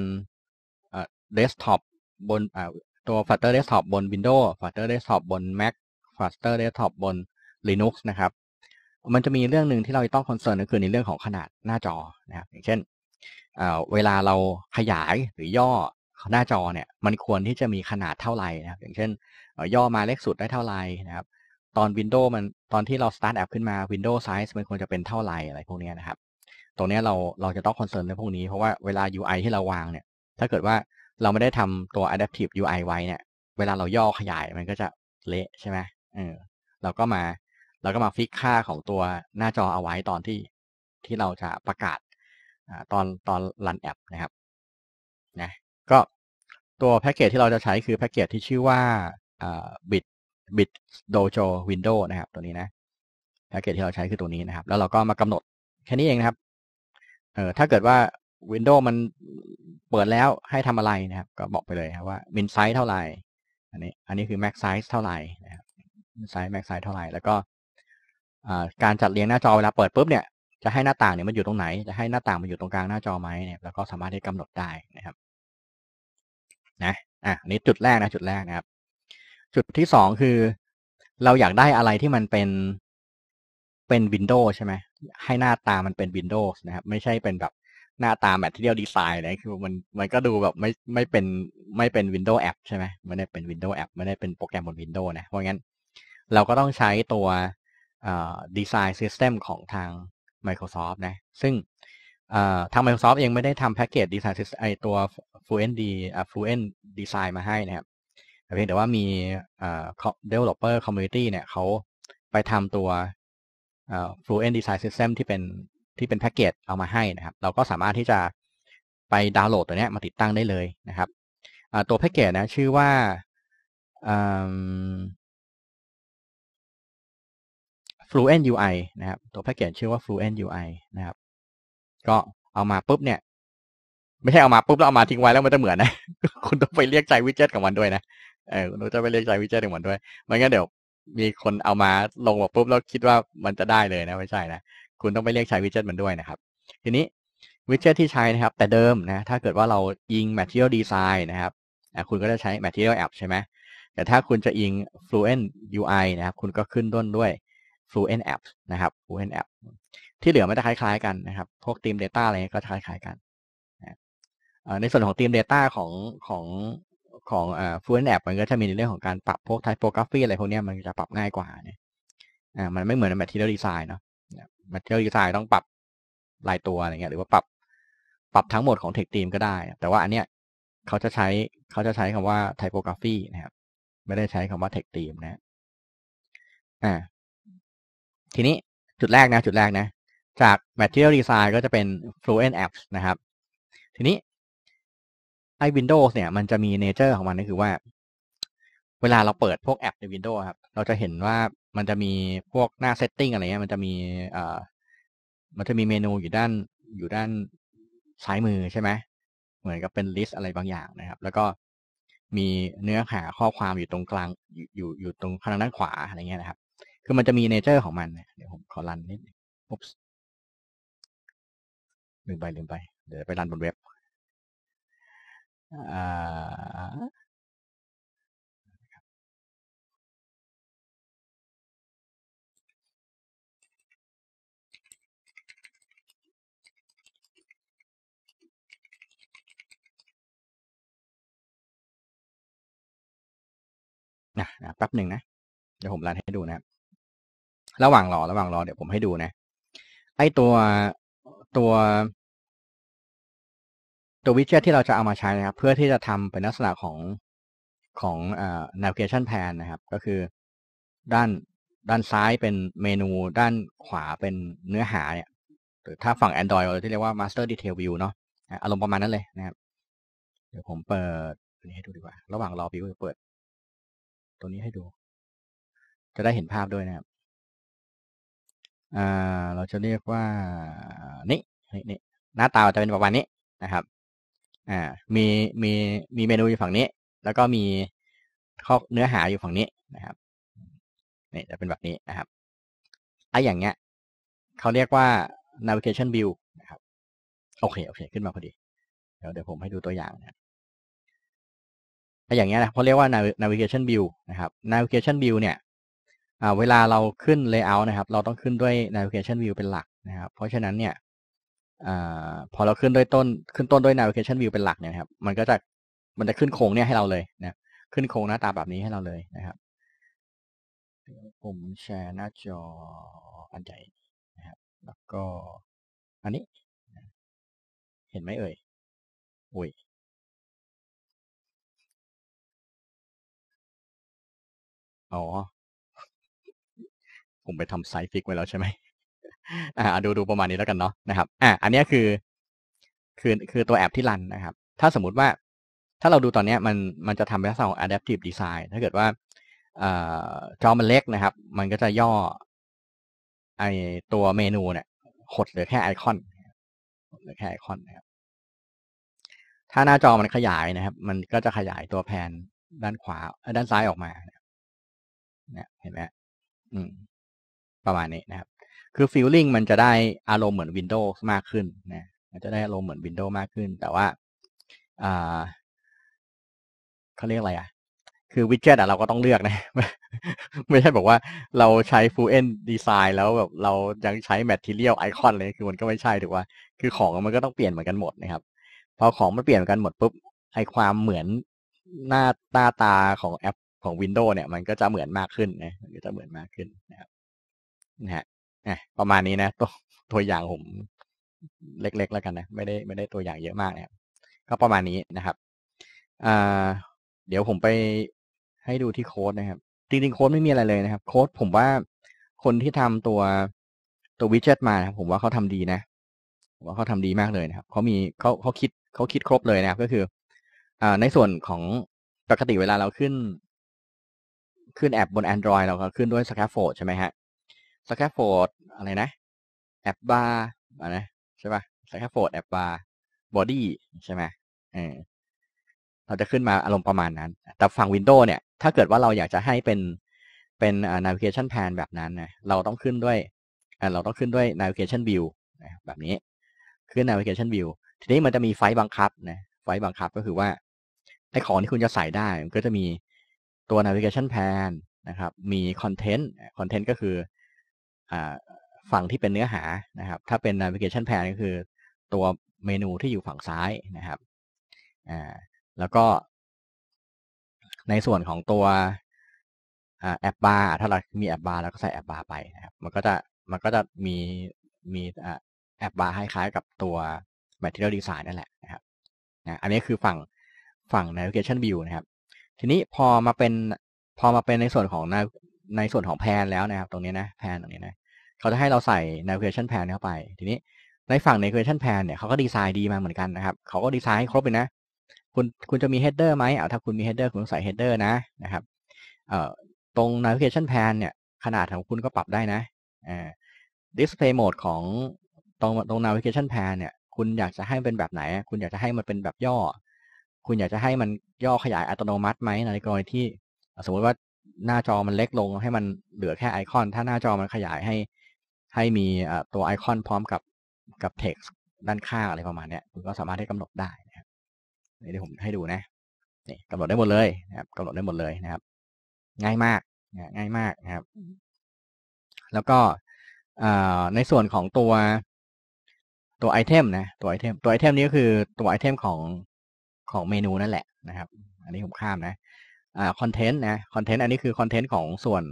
เดสก์ท็อปบนตัว f ตอ t ์ e r Desktop บน Windows f ตอ t ์ e r Desktop บน Mac f ตอ t ์ e r Desktop บน Linux นะครับมันจะมีเรื่องหนึ่งที่เราต้องคอนเซิร์นก็คือในเรื่องของขนาดหน้าจอนะครับอย่างเช่นเวลาเราขยายหรือย่อหน้าจอเนี่ยมันควรที่จะมีขนาดเท่าไหร่นะครับอย่างเช่น ย่อมาเล็กสุดได้เท่าไหร่นะครับ ตอน Windows มันตอนที่เรา start แอปขึ้นมา Windows size มันควรจะเป็นเท่าไหร่อะไรพวกนี้นะครับตรงนี้เราเราจะต้องคอนเซิร์นเรื่องพวกนี้เพราะว่าเวลา UI ที่เราวางเนี่ย ถ้าเกิดว่าเราไม่ได้ทำตัว adaptive UI ไว้เนี่ยเวลาเราย่อขยายมันก็จะเละใช่ไหมเออเราก็มาเราก็มาฟิกค่าของตัวหน้าจอเอาไว้ตอนที่ที่เราจะประกาศตอนตอนรันแอปนะครับนะก็ตัวแพ็กเกจที่เราจะใช้คือแพ็กเกจที่ชื่อว่าบิดบิดโดโจวินโดนะครับตัวนี้นะ แพ็กเกจที่เราใช้คือตัวนี้นะครับ แล้วเราก็มากำหนดแค่นี้เองนะครับเออถ้าเกิดว่า Windows มันเปิดแล้วให้ทำอะไรนะครับ ก็บอกไปเลยครับว่า min size เท่าไหร่ อันนี้อันนี้คือ max size เท่าไหร่นะครับ min size max size เท่าไหร่ แล้วก็การจัดเรียงหน้าจอเวลาเปิดปุ๊บเนี่ยจะให้หน้าต่างเนี่ยมันอยู่ตรงไหน จะให้หน้าต่างมันอยู่ตรงกลางหน้าจอไหมเนี่ยแล้วก็สามารถที่กำหนดได้นะครับนะอ่ะนนี้จุดแรกนะจุดแรกนะครับ จุดที่สองคือ เราอยากได้อะไรที่มันเป็นเป็น Windows ใช่ไหมให้หน้าตามันเป็น Windows นะครับ ไม่ใช่เป็นแบบ หน้าตาบบที่เรีย e ดีไซนะ คือมันมันก็ดูแบบไม่ไม่เป็นไม่เป็น Windows App ใช่ไหมไม่ได้เป็น Windows App ไม่ได้เป็นโปรแกรมบน Windows นะ เพราะงั้นเราก็ต้องใช้ตัวดีไซน์ซิสเต็มของทาง Microsoft นะ ซึ่งทาง Microsoft เองไม่ได้ทำแพ็กเกจดีไซน์ไอตัว Fluent D Fluent Design มาให้นะครับแต่เพียงแต่ว่ามี developer community เนี่ยเขาไปทำตัว Fluent Design System ที่เป็นที่เป็นแพ็กเกจเอามาให้นะครับ เราก็สามารถที่จะไปดาวน์โหลดตัวนี้มาติดตั้งได้เลยนะครับตัวแพ็กเกจนะ ชื่อว่า Fluent UI นะครับ ตัวแพ็กเกจชื่อว่า Fluent UI นะครับ ก็เอามา ปุ๊บเนี่ย ไม่ใช่เอามา ปุ๊บแล้วเอามาทิ้งไว้แล้วมันจะเหมือนนะ คุณต้องไปเรียกใจวิจเจ็ตกับมันด้วยนะเออคุณต้องไปเรียกใจวิจเจ็ตกับมันด้วย ไม่งั้นเดี๋ยวมีคนเอามาลงมาปุ๊บแล้วคิดว่ามันจะได้เลยนะไม่ใช่นะ คุณต้องไปเรียกใช้วิดเจ็ตมันด้วยนะครับ ทีนี้วิดเจ็ตที่ใช้นะครับ แต่เดิมนะถ้าเกิดว่าเราอิง Material Design นะครับคุณก็จะใช้ Material App ใช่ไหมแต่ถ้าคุณจะอิง Fluent UI นะครับคุณก็ขึ้นต้นด้วย Fluent App นะครับ Fluent App ที่เหลือมันจะคล้ายๆกันนะครับ พวก Team Data อะไรก็คล้ายๆกัน ในส่วนของ Team Data ของของของอ่อฟูเอนแอปมันก็จะมีในเรื่องของการปรับพวกไทโปกราฟีอะไรพวกนี้มันจะปรับง่ายกว่าเนี่ยอ่ามันไม่เหมือนแมทเทียลดีไซน์เนาะแมทเทียลดีไซน์ต้องปรับลายตัวอะไรเงี้ยหรือว่าปรับปรับทั้งหมดของเทคทีมก็ได้ แต่ว่าอันเนี้ยเขาจะใช้เขาจะใช้คำว่าไทโปกราฟีนะครับไม่ได้ใช้คำว่าเทคทีมนะอ่าทีนี้จุดแรกนะ จุดแรกนะจาก Material Design ก็จะเป็น Fluent Apps นะครับ ทีนี้ไอ้ Windows เนี่ย มันจะมีเนเจอร์ของมันก็คือว่า เวลาเราเปิดพวกแอปใน Windows ครับ เราจะเห็นว่ามันจะมีพวกหน้า Setting อะไรเงี้ย มันจะมีเอ่อมันจะมีเมนูอยู่ด้าน อยู่ด้านซ้ายมือใช่ไหมเหมือนกับเป็นลิสต์อะไรบางอย่างนะครับ แล้วก็มีเนื้อหาข้อความอยู่ตรงกลาง อยู่ อยู่ตรงข้ังด้านขวาอะไรเงี้ยนะครับ คือมันจะมีเนเจอร์ของมันเดี๋ยวผมขอรันนิดอุ๊บลืมไปลืมไป เดี๋ยวไปรันบนเว็บนะนะแป๊บหนึ่งนะ เดี๋ยวผม รันให้ดูนะครับระหว่างรอระหว่างรอเดี๋ยวผมให้ดู นะ ไอตัวตัวตัววิเจตที่เราจะเอามาใช้นะครับเพื่อที่จะทำเป็นลักษณะของของอ่อ navigation plan นะครับ ก็คือด้านด้านซ้ายเป็นเมนู ด้านขวาเป็นเนื้อหา เนี่ยหรือถ้าฝั่ง Android เราที่เรียกว่า master detail view เนาะอารมณ์ประมาณนั้นเลยนะครับเดี๋ยวผมเปิดอันนี้ให้ดูดีกว่า ระหว่างรอวิวเปิด ตัวนี้ให้ดู จะได้เห็นภาพด้วยนะครับเราจะเรียกว่านี่นี่นี่หน้าตาจะเป็นประมาณนี้นะครับอ่ามีมีมีเมนูอยู่ฝั่งนี้ แล้วก็มีข้อเนื้อหาอยู่ฝั่งนี้นะครับนี่จะเป็นแบบนี้นะครับไอ้อย่างเงี้ยเขาเรียกว่า navigation view นะครับโอเคโอเค ขึ้นมาพอดีเดี๋ยวเดี๋ยวผมให้ดูตัวอย่างนะไอ้อย่างเงี้ยนะเขาเรียกว่า navigation view นะครับ navigation view เนี่ยเวลาเราขึ้น layout นะครับ เราต้องขึ้นด้วย navigation view เป็นหลักนะครับ เพราะฉะนั้นเนี่ยอพอเราขึ้นด้วยต้นขึ้นต้นด้วย navigation view เป็นหลักเนี่ยครับ มันก็จะ มันจะขึ้นโครงเนี่ยให้เราเลยนะขึ้นโครงหน้าตาแบบนี้ให้เราเลยนะครับผมแชร์หน้าจออันใหญ่นะครับแล้วก็อันนี้เห็นไหมเอ่ยอุ้ย อ๋อ ผมไปทำไซฟิกไว้แล้วใช่ไหมอ่าดูดูประมาณนี้แล้วกันเนาะนะครับ อ่าอันนี้คือคือคือตัวแอปที่รันนะครับ ถ้าสมมุติว่าถ้าเราดูตอนนี้มันมันจะทำเป็นลักษณะของ adaptive design ถ้าเกิดว่าจอมันเล็กนะครับ มันก็จะย่อ ไอตัวเมนูเนี่ยหดเหลือแค่ไอคอนเหลือแค่ไอคอนนะครับ ถ้าหน้าจอมันขยายนะครับ มันก็จะขยายตัวแผนด้านขวา ด้านซ้ายออกมาเนี่ยเห็นไหมอืม ประมาณนี้นะครับคือฟิลลิ่งมันจะได้อารมณ์เหมือน Windows มากขึ้น นะมันจะได้อารมณ์เหมือน Windows มากขึ้น แต่ว่าเขาเรียกอะไรอ่ะ คือวิดเจ็ตอ่ะเราก็ต้องเลือกนะ ไม่ใช่บอกว่าเราใช้ฟูเอนดีไซน์แล้วแบบเรายังใช้แมทเทียลไอคอนเลย คือมันก็ไม่ใช่ถูกว่า คือของมันก็ต้องเปลี่ยนเหมือนกันหมดนะครับ พอของมันเปลี่ยนกันหมดปุ๊บ ไอความเหมือนหน้าตาตาของแอป ของ Windows เนี่ยมันก็จะเหมือนมากขึ้นนะมันก็จะเหมือนมากขึ้น นะครับนะฮะประมาณนี้นะตัวตัวอย่างผมเล็กๆแล้วกันนะไม่ได้ ไม่ได้ตัวอย่างเยอะมากนะครับ ก็ประมาณนี้นะครับเดี๋ยวผมไปให้ดูที่โค้ดนะครับจริงๆโค้ดไม่มีอะไรเลยนะครับ โค้ด ผมว่าคนที่ทำตัวตัววิดเจ็ตมานะผมว่าเขาทำดีนะผมว่าเขาทำดีมากเลยนะครับเขามีเขาเขาคิดเขาคิดครบเลยนะครับก็คืออ่าในส่วนของปกติเวลาเราขึ้น ขึ้นแอปบน Android เราก็ขึ้นด้วย Scaffold ใช่ไหมฮะ Scaffold อะไรนะ แอปบาร์นะใช่ป่ะสแค่โฟดแอปบาร์บอดี้ ใช่ไหมเออเราจะขึ้นมาอารมณ์ประมาณนั้น แต่ฝั่ง Windows เนี่ย ถ้าเกิดว่าเราอยากจะให้เป็นเป็น navigation plan แบบนั้นนะเราต้องขึ้นด้วย เราต้องขึ้นด้วย navigation view แบบนี้ขึ้น navigation view ทีนี้มันจะมีไฟบังคับนะไฟบังคับก็คือว่าไอของที่คุณจะใส่ได้มันก็จะมีตัว navigation plan นะครับมี content content ก็คืออ่าฝั่งที่เป็นเนื้อหานะครับ ถ้าเป็น navigation p a n ก็คือตัวเมนูที่อยู่ฝั่งซ้ายนะครับอ่าแล้วก็ ในส่วนของตัวแอปบาร์ถ้าเรามีแอปบาร์แล้วก็ใส่แอปบาร์ไปนะครับมันก็จะมันก็จะมีมีแอปบาร์คล้ายกับตัว Material Design นั่นแหละนะครับนะอันนี้คือฝั่งฝั่ง Navigation View นะครับ ทีนี้พอมาเป็นพอมาเป็นในส่วนของในส่วนของแพนแล้วนะครับตรงนี้นะแพนตรงนี้นะเขาจะให้เราใส่ navigation plan เข้าไป ทีนี้ในฝั่ง navigation plan เนี่ยเขาก็ดีไซน์ดีมาเหมือนกันนะครับเขาก็ดีไซน์ให้ครบเลยนะ คุณคุณจะมี header ไหมเอาถ้าคุณมี header คุณต้องใส่ header นะ นะครับเอ่อตรง navigation plan เนี่ย ขนาดของคุณก็ปรับได้นะ อ่า display mode ของตรงตรง navigation plan เนี่ย คุณอยากจะให้เป็นแบบไหน คุณอยากจะให้มันเป็นแบบย่อ คุณอยากจะให้มันย่อขยายอัตโนมัติไหมในกรณีที่ สมมติว่าหน้าจอมันเล็กลง ให้มันเหลือแค่ไอคอน ถ้าหน้าจอมันขยายใหให้มีตัวไอคอนพร้อมกับกับเท็กซ์ด้านข้างอะไรประมาณนี้คุณก็สามารถให้กำหนดได้นะครับเดี๋ยวผมให้ดูนะนี่กำหนดได้หมดเลยนะครับกำหนดได้หมดเลยนะครับ ง่ายมากง่ายมากนะครับ แล้วก็ในส่วนของตัวตัวไอเทมนะ ตัวไอเทมตัวไอเทมนี้ก็คือตัวไอเทมของของเมนูนั่นแหละนะครับ อันนี้ผมข้ามนะอ่าคอนเทนต์นะคอนเทนต์ อันนี้คือคอนเทนต์ของส่วน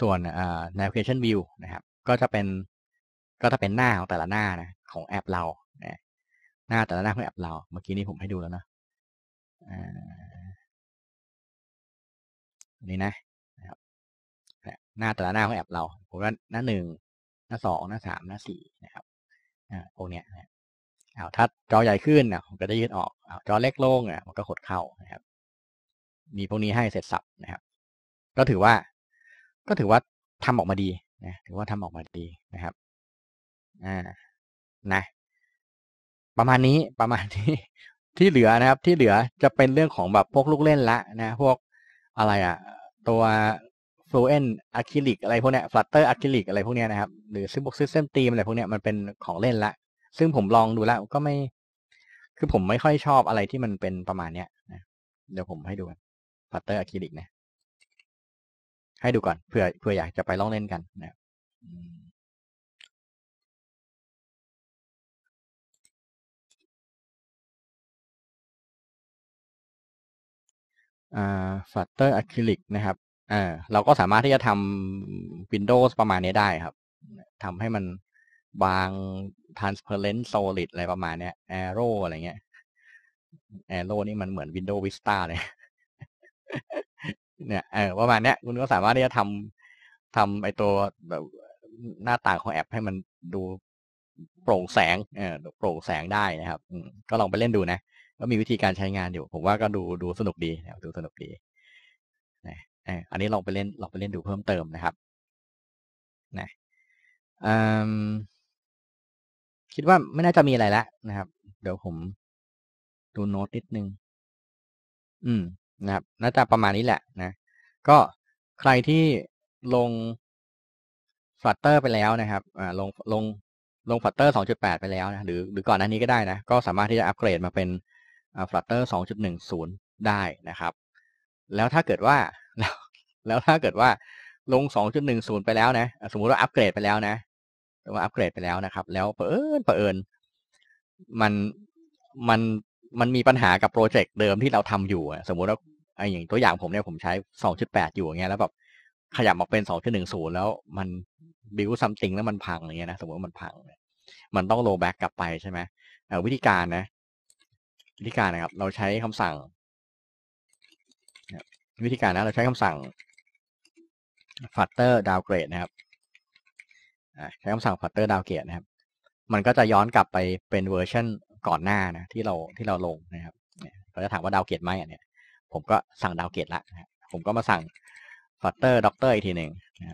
ส่วนอ่า navigation view นะครับก็จะเป็นก็จะเป็นหน้าของแต่ละหน้านะของแอปเราหน้าแต่ละหน้าของแอปเรา เมื่อกี้นี้ผมให้ดูแล้วนะนี่นะ หน้าแต่ละหน้าของแอปเรา ผมว่าหน้าหนึ่งหน้าสองหน้าสามหน้าสี่นะครับอพวกเนี้ยเอาถ้าจอใหญ่ขึ้นนะผมก็จะยืดออกเอาจอเล็กลงอ่ะมันก็หดเข้านะครับ มีพวกนี้ให้เสร็จสับนะครับ ก็ถือว่าก็ถือว่าทำออกมาดีนะถือว่าทำออกมาดีนะครับ อ่านะ ประมาณนี้ประมาณนี้ที่เหลือนะครับ ที่เหลือจะเป็นเรื่องของแบบพวกลูกเล่นละนะ พวกอะไรอะ่ะตัว f l เอนอะคริลิกอะไรพวกเนี้ยฟลัตเตอร์อะคริลิกอะไรพวกเนี้ยนะครับหรือซึ่งพวกซ y s t เส้นตีมอะไรพวกเนี้ยมันเป็นของเล่นละ ซึ่งผมลองดูแล้ว ก็ไม่ คือผมไม่ค่อยชอบอะไรที่มันเป็นประมาณเนี้ยนะเดี๋ยวผมให้ดูฟลัตเตอร์อะคริลิกนะให้ดูก่อนเผื่อเผื่ออยากจะไปลองเล่นกันนะฟัตเตอร์อะคริลิกนะครับอ่าเราก็สามารถที่จะทำ Windows ประมาณนี้ได้ครับทำให้มันบาง transparent solid อะไรประมาณนี้ arrow อะไรเงี้ย arrow นี่มันเหมือน Windows Vista เลยเนี่ยเออประมาณเนี้ยคุณก็สามารถที่จะทำทำไอตัวแบบหน้าต่างของแอปให้มันดูโปร่งแสงเออโปร่งแสงได้นะครับก็ลองไปเล่นดูนะก็มีวิธีการใช้งานอยู่ผมว่าก็ดูดูสนุกดีนะดูสนุกดีนะอันนี้ลองไปเล่นลองไปเล่นดูเพิ่มเติมนะครับนะอคิดว่าไม่น่าจะมีอะไรแล้วนะครับเดี๋ยวผมดูโน้ตนิดนึง อืมนะครับหน้าตาประมาณนี้แหละนะ ก็ใครที่ลงฟลัตเตอร์ไปแล้วนะครับอ่าลงลงลงฟลัตเตอร์2.8 ไปแล้วนะหรือ หรือก่อนหน้านี้ก็ได้นะ ก็สามารถที่จะอัปเกรดมาเป็นฟลัตเตอร์2.10 ได้นะครับ แล้วถ้าเกิดว่าแล้วแล้วถ้าเกิดว่าลง 2.10 ไปแล้วนะ สมมุติว่าอัปเกรดไปแล้วนะว่าอัปเกรดไปแล้วนะครับ แล้วเผอิญเผอิญ มันมันมันมีปัญหากับโปรเจกต์เดิมที่เราทำอยู่ สมมุติว่าไออย่างตัวอย่างผมเนี่ยผมใช้สองจุดแปดอยู่เงี้ยแล้วแบบขยับมาเป็นสองจุดหนึ่งศูนย์แล้วมันบิวซัมติงแล้วมันพังอย่างเงี้ยนะสมมติว่ามันพัง มันต้องโลแบ็กกลับไปใช่ไหมวิธีการนะ วิธีการนะครับ เราใช้คำสั่ง วิธีการนะเราใช้คำสั่ง f ัต t ต r downgrade นะครับใช้คำสั่ง f ัต t ต r downgrade นะครับ มันก็จะย้อนกลับไปเป็นเวอร์ชันก่อนหน้านะที่เราที่เราลงนะครับ เขาจะถามว่า ดาวเกตไหมเนี่ยผมก็สั่งดาวเกตละผมก็มาสั่ง ฟอตเตอร์ด็อกเตอร์อีกทีหนึ่งนะ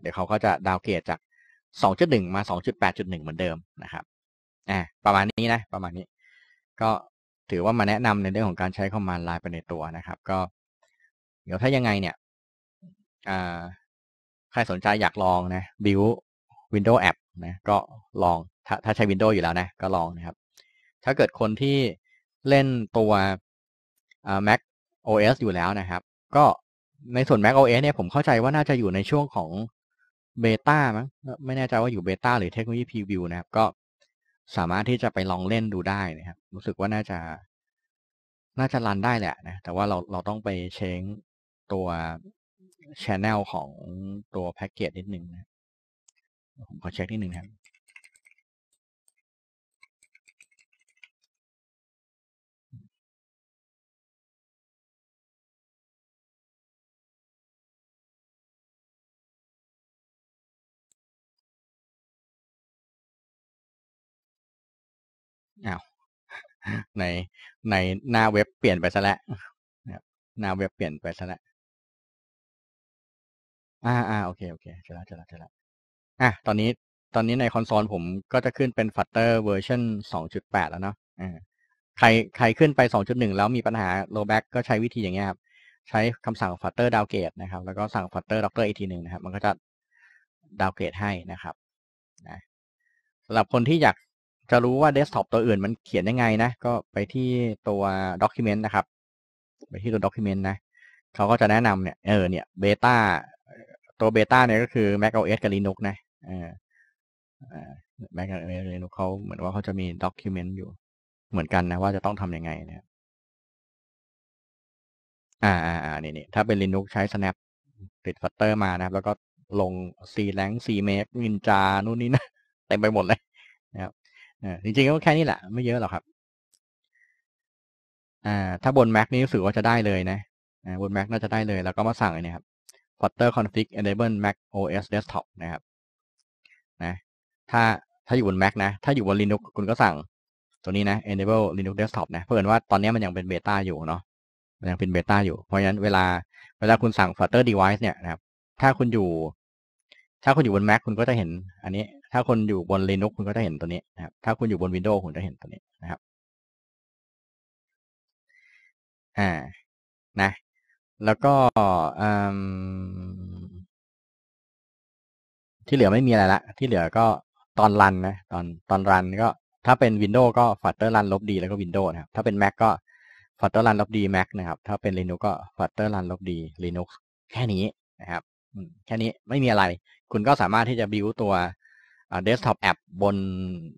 เดี๋ยวเขาก็จะดาวเกตจาก2.1มา2.8.1 เหมือนเดิมนะครับอ่าประมาณนี้นะ ประมาณนี้ ก็ถือว่ามาแนะนำในเรื่องของการใช้คอมมานด์ไลน์ไปในตัวนะครับ ก็ เดี๋ยวถ้ายังไงเนี่ยอ่าใครสนใจอยากลองนะบิว Windows App นะก็ลองถ้าถ้าใช้ Windows อยู่แล้วนะก็ลองนะครับ ถ้าเกิดคนที่เล่นตัว Mac OS อยู่แล้วนะครับ ก็ในส่วน Mac OS เนี่ย ผมเข้าใจว่าน่าจะอยู่ในช่วงของเบต้ามั้งไม่แน่ใจว่าอยู่เบต้าหรือเทคโนโลยีพรีวิวนะครับก็สามารถที่จะไปลองเล่นดูได้นะครับ รู้สึกว่าน่าจะน่าจะรันได้แหละนะแต่ว่าเราเราต้องไปเช็งตัวชแนลของตัวแพ็กเกจนิดนึงนะผมขอเช็คนิดหนึ่งครับอ้าวในในหน้าเว็บเปลี่ยนไปซะแล้วหน้าเว็บเปลี่ยนไปซะแล้ว อ่าอ่าโอเค โอเคเจอแล้วเจอแล้วเจอแล้วอ่ะ ตอนนี้ ตอนนี้ในคอนโซลผมก็จะขึ้นเป็น ฟัตเตอร์เวอร์ชัน2.8 แล้วเนาะ อ่า ใคร ใครขึ้นไป 2.1 แล้วมีปัญหาโลแบ็กก็ใช้วิธีอย่างเงี้ยครับ ใช้คำสั่งฟัตเตอร์ดาวเกตนะครับ แล้วก็สั่งฟัตเตอร์ด็อกเตอร์อีกทีหนึ่งนะครับ มันก็จะดาวเกตให้นะครับนะสำหรับคนที่อยากจะรู้ว่าเดสก์ท็อปตัวอื่นมันเขียนยังไง นะ ก็ไปที่ตัวด็อกิเมนต์นะครับ ไปที่ตัวด็อกิเมนต์นะ เขาก็จะแนะนำเนี่ย เออ เนี่ย เบต้า ตัวเบต้าเนี่ยก็คือ Mac OS กับ Linux นะอแบ็กกัน o u t l o เขาเหมือนว่าเขาจะมีด็อกิเมนต์อยู่เหมือนกันนะ ว่าจะต้องทำยังไงนะครับอ่าี่นี่ถ้าเป็น Linux ใช้ Snap ติดฟัตเตอร์มานะครับ แล้วก็ลง clang cmake ninja นู่นนี่นะเต็มไปหมดเลย นะครับอ่าจริงๆก็แค่นี้แหละไม่เยอะหรอกครับ อ่า ถ้าบน Mac นี่รู้สึกว่าจะได้เลยนะอาบน Mac น่าจะได้เลยแล้วก็มาสั่งเลยเนะครับ Flutter config enable macOS desktop นะครับนะถ้าถ้าอยู่บน Mac นะ ถ้าอยู่บน Linux คุณก็สั่งตัวนี้นะ enable Linux desktop นะเพื่อนว่าตอนนี้ มันยังเป็นเบต้าอยู่เนาะมันยังเป็นเบต้าอยู่เพราะฉะนั้นเวลาเวลาคุณสั่ง flutter device เนี่ยนะครับถ้าคุณอยู่ ถ้าคุณอยู่บน Mac คุณก็จะเห็นอันนี้ ถ้าคุณอยู่บน Linux คุณก็จะเห็นตัวนี้นะครับถ้า คุณอยู่บน Windows คุณจะเห็นตัวนี้นะครับ อ่านะ แล้วก็อืมที่เหลือไม่มีอะไรละ ที่เหลือก็ตอนรันนะ ตอนตอนรันก็ถ้าเป็น Windows ก็ Flutter Run ลบดีแล้วก็ Windows นะครับ ถ้าเป็น Mac ก็ Flutter Run ลบดี Mac นะครับ ถ้าเป็น Linux ก็ Flutter Run ลบดี Linux แค่นี้นะครับ แค่นี้ไม่มีอะไร คุณก็สามารถที่จะบิวตัวเดสก์ท็อปแอปบน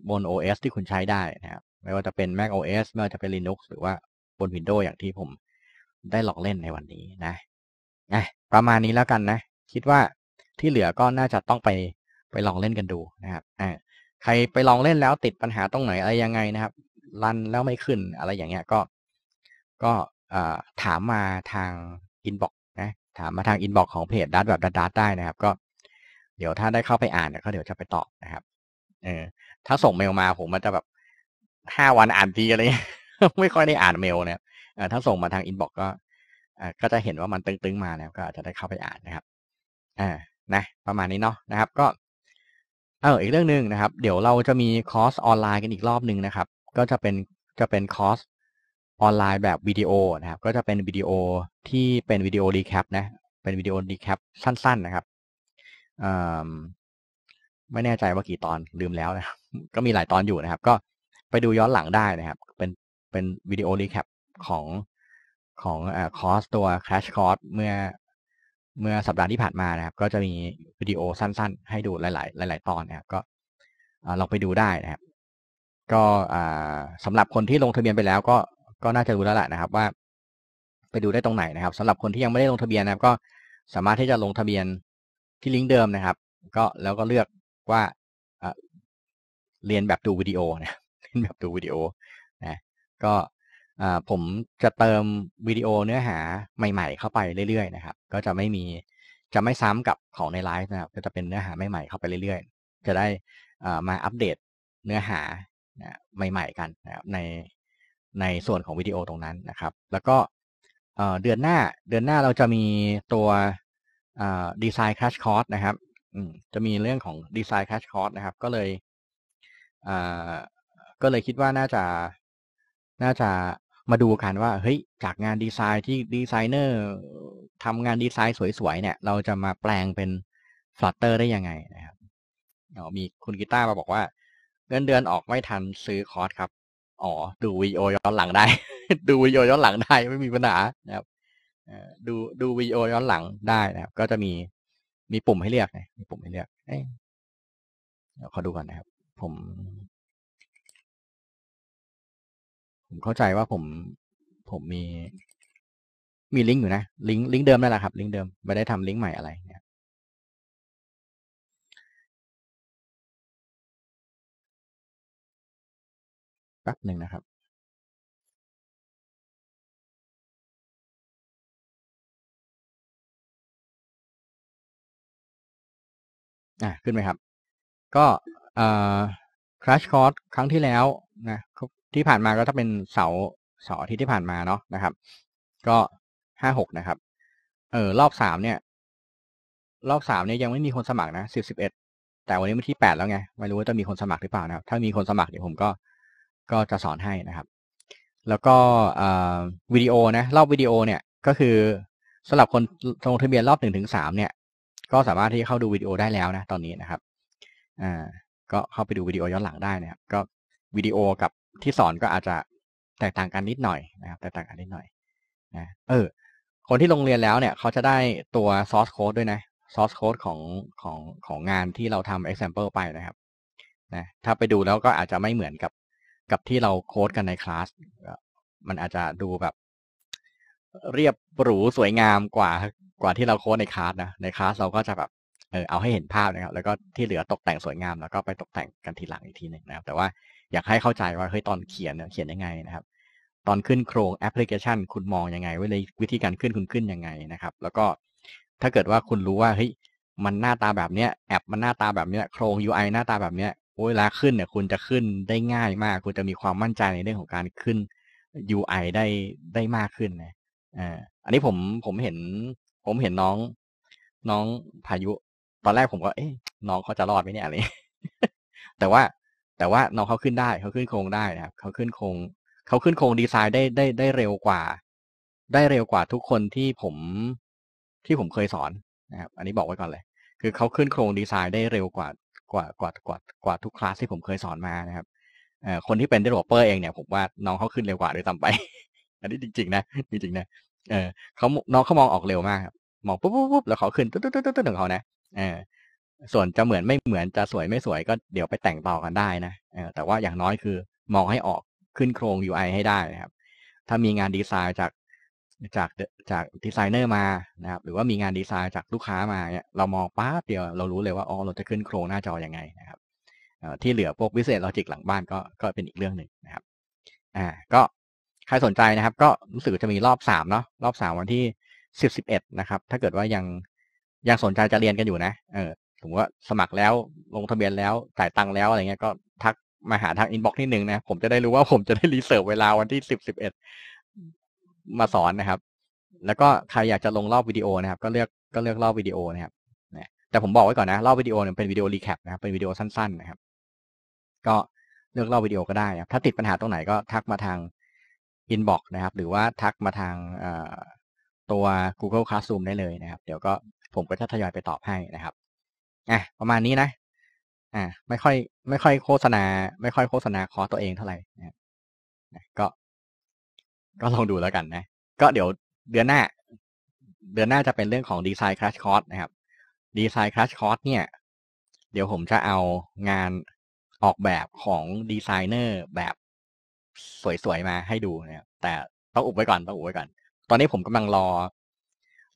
บน OS ที่คุณใช้ได้นะครับ ไม่ว่าจะเป็น Mac OS ไม่ว่าจะเป็น Linux หรือว่าบน Windows อย่างที่ผมได้ลองเล่นในวันนี้นะนะประมาณนี้แล้วกันนะ คิดว่าที่เหลือก็น่าจะต้องไปไปลองเล่นกันดูนะครับใครไปลองเล่นแล้วติดปัญหาตรงไหนอะไรยังไงนะครับรันแล้วไม่ขึ้น อะไรอย่างเงี้ยก็ก็ถามมาทางอินบ็อกนะ ถามมาทางอินบ็อกของเพจดัตแบบดัตได้นะครับ ก็ เดี๋ยวถ้าได้เข้าไปอ่านก็เดี๋ยวจะไปตอบนะครับเออถ้าส่งเมลมา ผมมันจะแบบห้าวันอ่านทีอะไรไม่ค่อยได้อ่านเมลนะถ้าส่งมาทางอินบ็อกก็ก็จะเห็นว่ามันตึงๆมาแล้วก็อาจจะได้เข้าไปอ่านนะครับอ่านะประมาณนี้เนาะนะครับก็เอออีกเรื่องหนึ่งนะครับเดี๋ยวเราจะมี คอร์สออนไลน์กันอีกรอบหนึ่งนะครับก็จะเป็นจะเป็นคอร์สออนไลน์แบบวิดีโอนะครับก็จะเป็นวิดีโอที่เป็นวิดีโอรีแคปนะเป็นวิดีโอรีแคปสั้น ๆนะครับไม่แน่ใจว่ากี่ตอนลืมแล้วนะครับก็มีหลายตอนอยู่นะครับ ก็ไปดูย้อนหลังได้นะครับ เป็นเป็นวิดีโอรีแคปของของคอร์สตัว Crash Course เมื่อเมื่อสัปดาห์ที่ผ่านมานะครับ ก็จะมีวิดีโอสั้น ๆ ให้ดูหลาย ๆ หลาย ๆ ตอนนะครับ ก็ลองไปดูได้นะครับ ก็สำหรับคนที่ลงทะเบียนไปแล้ว ก็ก็น่าจะรู้แล้วแหละนะครับ ว่า ไปดูได้ตรงไหนนะครับ สำหรับคนที่ยังไม่ได้ลงทะเบียนนะครับ ก็สามารถที่จะลงทะเบียนที่ลิงก์เดิมนะครับ ก็แล้วก็เลือกว่าเรียนแบบดูวิดีโอนะเรียนแบบดูวิดีโอ นะ ก็ผมจะเติมวิดีโอเนื้อหาใหม่ๆเข้าไปเรื่อยๆนะครับ ก็จะไม่มีจะไม่ซ้ำกับของในไลฟ์นะครับก็จะเป็นเนื้อหาใหม่ๆ เข้าไปเรื่อยๆ จะได้มาอัปเดตเนื้อหาใหม่ๆกันนะครับในในส่วนของวิดีโอตรงนั้นนะครับแล้วก็เดือนหน้าเดือนหน้าเราจะมีตัวดีไซน์คลาสคอร์สนะครับจะมีเรื่องของดีไซน์คลาสคอร์สนะครับ ก็เลยก็เลยคิดว่าน่าจะน่าจะมาดูกันว่าเฮ้ยจากงานดีไซน์ที่ดีไซเนอร์ทำงานดีไซน์สวยๆเนี่ย เราจะมาแปลงเป็น Flutter ได้ยังไงนะครับมีคุณกีตาร์มาบอกว่า เงินเดือนออกไม่ทันซื้อคอร์สครับอ๋อดูวีโอย้อนหลังได้ ดูวีโอย้อนหลังได้ไม่มีปัญหานะครับดูดูวีโอย้อนหลังได้นะครับ ก็จะมีมีปุ่มให้เรียกนะมีปุ่มให้เรีอกเดี๋ยวขอดูก่อนนะครับ ผมมเข้าใจว่าผมผมมี มี ลิงก์อยู่นะ ลิงก์ลิงก์เดิมนั่นแหละครับ ลิงก์เดิมไม่ได้ทำลิงก์ใหม่อะไรเนี่ยแป๊บหนึ่งนะครับ อ่ะขึ้นไหมครับ ก็เอ่อ crash course ครั้งที่แล้วนะที่ผ่านมาก็ถ้าเป็นเสาเสาอาทิตย์ที่ผ่านมาเนาะนะครับ ก็ห้าหกนะครับ เออรอบสามเนี่ยรอบสามเนี่ยยังไม่มีคนสมัครนะสิบสิบเอ็ดแต่วันนี้วันที่แปดแล้วไงไม่รู้ว่าจะมีคนสมัครหรือเปล่านะครับ ถ้ามีคนสมัครเดี๋ยวผมก็ ก็จะสอนให้นะครับ แล้วก็วิดีโอนะรอบวิดีโอเนี่ย ก็คือสำหรับคนลงทะเบียนรอบหนึ่งถึงสามเนี่ย ก็สามารถที่จะเข้าดูวิดีโอได้แล้วนะตอนนี้นะครับอ่าก็เข้าไปดูวิดีโอย้อนหลังได้นะครับก็วิดีโอกับที่สอนก็อาจจะแตกต่างกันนิดหน่อยนะครับ แตกต่างกันนิดหน่อย นะ เออ คนที่ลงเรียนแล้วเนี่ย เขาจะได้ตัวซอสโค้ดด้วยนะซอสโค้ดของของของงานที่เราทำ example ไปนะครับ นะ ถ้าไปดูแล้วก็อาจจะไม่เหมือนกับกับที่เราโค้ดกันในคลาสมันอาจจะดูแบบ เรียบหรูสวยงามกว่ากว่าที่เราโค้ดในคลาสนะ ในคลาสเราก็จะแบบเออเอาให้เห็นภาพนะครับ แล้วก็ที่เหลือตกแต่งสวยงาม แล้วก็ไปตกแต่งกันทีหลังอีกทีหนึ่งนะครับ แต่ว่าอยากให้เข้าใจว่าเฮ้ยตอนเขียนเนี่ย เขียนยังไงนะครับ ตอนขึ้นโครงแอปพลิเคชัน คุณมองยังไงวิธีวิธีการขึ้นคุณขึ้นยังไงนะครับ แล้วก็ถ้าเกิดว่าคุณรู้ว่าเฮ้ยมันหน้าตาแบบเนี้ยแอปมันหน้าตาแบบเนี้ยโครง UI หน้าตาแบบเนี้ยโอ้ยลาขึ้นเนี่ยคุณจะขึ้นได้ง่ายมาก คุณจะมีความมั่นใจในเรื่องของการขึ้น UI ได้ได้มากขึ้นนะอ่าอันนี้ผมผมเห็น ผมเห็นน้อง น้องพายุตอนแรกผมก็ เอ๊ะน้องเขาจะรอดไหมเนี่ยอะไรแต่ว่าแต่ว่าน้องเขาขึ้นได้เขาขึ้นโครงได้นะครับเขาขึ้นโครงเขาขึ้นโครงดีไซน์ได้ได้ได้เร็วกว่า ได้เร็วกว่าทุกคนที่ผมที่ผมเคยสอนนะครับอันนี้บอกไว้ก่อนเลย คือเขาขึ้นโครงดีไซน์ได้เร็วกว่ากว่ากว่ากว่ากว่าทุกคลาสที่ผมเคยสอนมานะครับคนที่เป็นเดเวลอปเปอร์เองเนี่ยผมว่าน้องเขาขึ้นเร็วกว่าด้วยซ้ำไป อันนี้จริงๆ นะ จริงๆนะเออเขาน้องเขามองออกเร็วมากครับมองปุ๊บปุ๊บปุ๊บแล้วเขาขึ้นตุ๊ดตุ๊ดตุ๊ดตุ๊ดของเขานะเออส่วนจะเหมือนไม่เหมือนจะสวยไม่สวยก็เดี๋ยวไปแต่งต่อกันได้นะแต่ว่าอย่างน้อยคือมองให้ออกขึ้นโครง UI ให้ได้นะครับ ถ้ามีงานดีไซน์จากจากจากดีไซเนอร์มานะครับหรือว่ามีงานดีไซน์จากลูกค้ามาเนี่ยเรามองป๊าเดียวเรารู้เลยว่าอ๋อเราจะขึ้นโครงหน้าจออยังไงนะครับที่เหลือพวกวิเศษลอจิกหลังบ้านก็ก็เป็นอีกเรื่องหนึ่งนะครับ อ่าก็ใครสนใจนะครับ ก็รู้สึกจะมีรอบสามเนาะรอบสามวันที่สิบสิบเอ็ดนะครับ ถ้าเกิดว่ายังยังสนใจจะเรียนกันอยู่นะ เออผมว่าสมัครแล้วลงทะเบียนแล้วจ่ายตังค์แล้วอะไรเงี้ยก็ทักมาหาทางอินบ็อกซ์นิดนึงนะผมจะได้รู้ว่าผมจะได้รีเซิร์ฟเวลาวันที่สิบสิบเอ็ดมาสอนนะครับ แล้วก็ใครอยากจะลงรอบวิดีโอนะครับ ก็เลือกก็เลือกรอบวิดีโอนะครับแต่ผมบอกไว้ก่อนนะรอบวิดีโอเนี่ยเป็นวิดีโอรีแคปนะครับเป็นวิดีโอสั้นๆนะครับ ก็เลือกรอบวิดีโอก็ได้ครับถ้าติดปัญหาตรงไหนก็ทักมาทางอินบ็อกนะครับหรือว่าทักมาทางตัว Google Classroom ได้เลยนะครับ เดี๋ยวก็ผมก็จะทยอยไปตอบให้นะครับอ่ะประมาณนี้นะ อ่า ไม่ค่อย ไม่ค่อยโฆษณาไม่ค่อยโฆษณาคอตัวเองเท่าไหร่นะก็ก็ลองดูแล้วกันนะ ก็เดี๋ยวเดือนหน้า เดือนหน้าจะเป็นเรื่องของดีไซน์คลาสคอร์สนะครับดีไซน์คลาสคอร์สเนี่ยเดี๋ยวผมจะเอางานออกแบบของดีไซเนอร์แบบสวยๆมาให้ดูนะครับแต่ต้องอุบไว้ก่อนต้องอุบไว้ก่อน ตอนนี้ผมกำลังรอ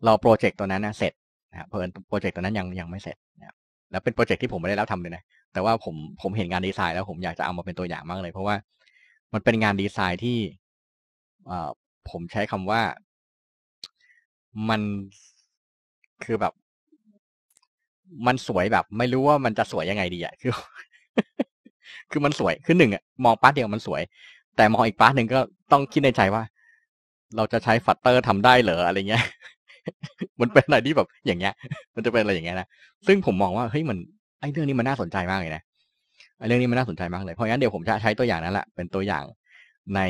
รอโปรเจกต์ตัวนั้นนะเสร็จนะเพราะโปรเจกต์ตอนนั้นยังยังไม่เสร็จนะแล้วเป็นโปรเจกต์ที่ผมไม่ได้รับทำเลยนะแต่ว่าผมผมเห็นงานดีไซน์แล้วผมอยากจะเอามาเป็นตัวอย่างมากเลย เพราะว่ามันเป็นงานดีไซน์ที่ เอ่อผมใช้คำว่ามันคือแบบ มันสวยแบบ ไม่รู้ว่ามันจะสวยยังไงดีอะคือ คือมันสวยคือหนึ่งอะมอง้าเดียวมันสวย แต่มองอีก้าหนึ่งก็ต้องคิดในใจว่า เราจะใช้ฟัตเตอร์ทำได้เหรออะไรเงี้ยมันเป็นอะไรที่แบบอย่างเงี้ย มันจะเป็นอะไรอย่างเงี้ยนะซึ่งผมมองว่าเฮ้ยมันไอ้เรื่องนี้มันน่าสนใจมากเลยนะไอ้เรื่องนี้มันน่าสนใจมากเลยเพราะงั้นเดี๋ยวผมจะใช้ตัวอย่างนั้นแหละเป็นตัวอย่างใน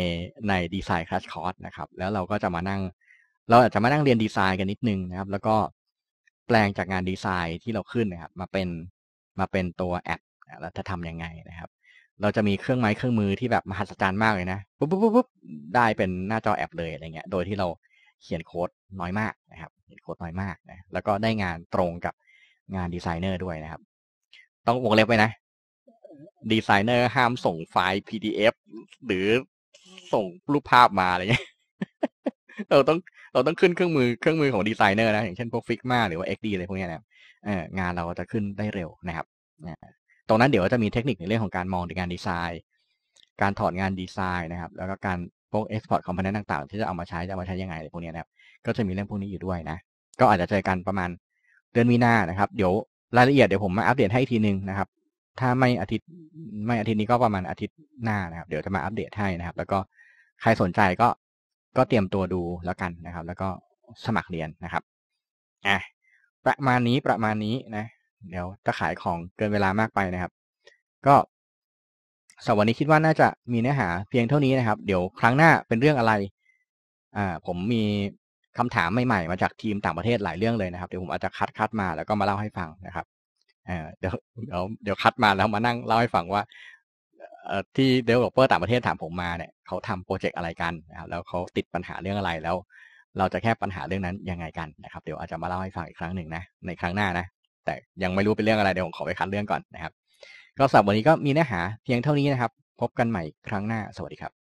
ในดีไซน์คลาสคอร์สนะครับ แล้วเราก็จะมานั่งเราอาจจะมานั่งเรียนดีไซน์กันนิดนึงนะครับ แล้วก็แปลงจากงานดีไซน์ที่เราขึ้นนะครับ มาเป็นมาเป็นตัวแอปแล้วจะทำยังไงนะครับ เราจะมีเครื่องไม้เครื่องมือที่แบบมหัศจรรย์มากเลยนะปุ๊บปุ๊บปุ๊บได้เป็นหน้าจอแอป เลยอะไรเงี้ย โดยที่เราเขียนโค้ดน้อยมากนะครับ เขียนโค้ดน้อยมากนะแล้วก็ได้งานตรงกับงานดีไซเนอร์ด้วยนะครับต้องวงเล็บไว้นะดีไซเนอร์ห้ามส่งไฟล์ PDF หรือส่งรูปภาพมาอะไรเงี้ยเราต้องเราต้องขึ้นเครื่องมือเครื่องมือของดีไซเนอร์นะ อย่างเช่นพวกฟิกมาหรือว่า XD อะไรพวกนี้นะงานเราจะขึ้นได้เร็วนะครับ ตรงนั้นเดี๋ยวจะมีเทคนิคในเรื่องของการมองในงานดีไซน์ การถอดงานดีไซน์นะครับ แล้วก็การพวก Export Component ต่างๆที่จะเอามาใช้จะเอามาใช้ยังไงอะไรพวกนี้นะครับ ก็จะมีเรื่องพวกนี้อยู่ด้วยนะ ก็อาจจะเจอกันประมาณเดือนมีนานะครับ เดี๋ยวรายละเอียดเดี๋ยวผมมาอัปเดตให้อีกทีนึงนะครับ ถ้าไม่อาทิตย์ ไม่อาทิตย์นี้ก็ประมาณอาทิตย์หน้านะครับ เดี๋ยวจะมาอัปเดตให้นะครับ แล้วก็ใครสนใจก็ก็เตรียมตัวดูแล้วกันนะครับ แล้วก็สมัครเรียนนะครับ อ่ะ ประมาณนี้ ประมาณนี้นะ เดี๋ยวจะขายของเกินเวลามากไปนะครับ ก็สำหรับวันนี้คิดว่าน่าจะมีเนื้อหา เพียงเท่านี้นะครับ เดี๋ยวครั้งหน้าเป็นเรื่องอะไร อ่าผมมีคำถามใหม่ๆมาจากทีมต่างประเทศหลายเรื่องเลยนะครับ เดี๋ยวผมอาจจะคัดคัดมา แล้วก็มาเล่าให้ฟังนะครับเดี๋ยวเดี๋ยวเดี๋ยวคัดมาแล้วมานั่งเล่าให้ฟังว่าที่เดเวลลอปเปอร์ต่างประเทศถามผมมาเนี่ยเขาทำโปรเจกต์อะไรกันนะครับแล้วเขาติดปัญหาเรื่องอะไรแล้วเราจะแค่ปัญหาเรื่องนั้นยังไงกันนะครับ เดี๋ยวอาจจะมาเล่าให้ฟังอีกครั้งหนึ่งนะในครั้งหน้านะแต่ยังไม่รู้เป็นเรื่องอะไรเดี๋ยวผมขอไปคัดเรื่องก่อนนะครับก็สำหรับวันนี้ก็มีเนื้อหาเพียงเท่านี้นะครับ พบกันใหม่ครั้งหน้าสวัสดีครับ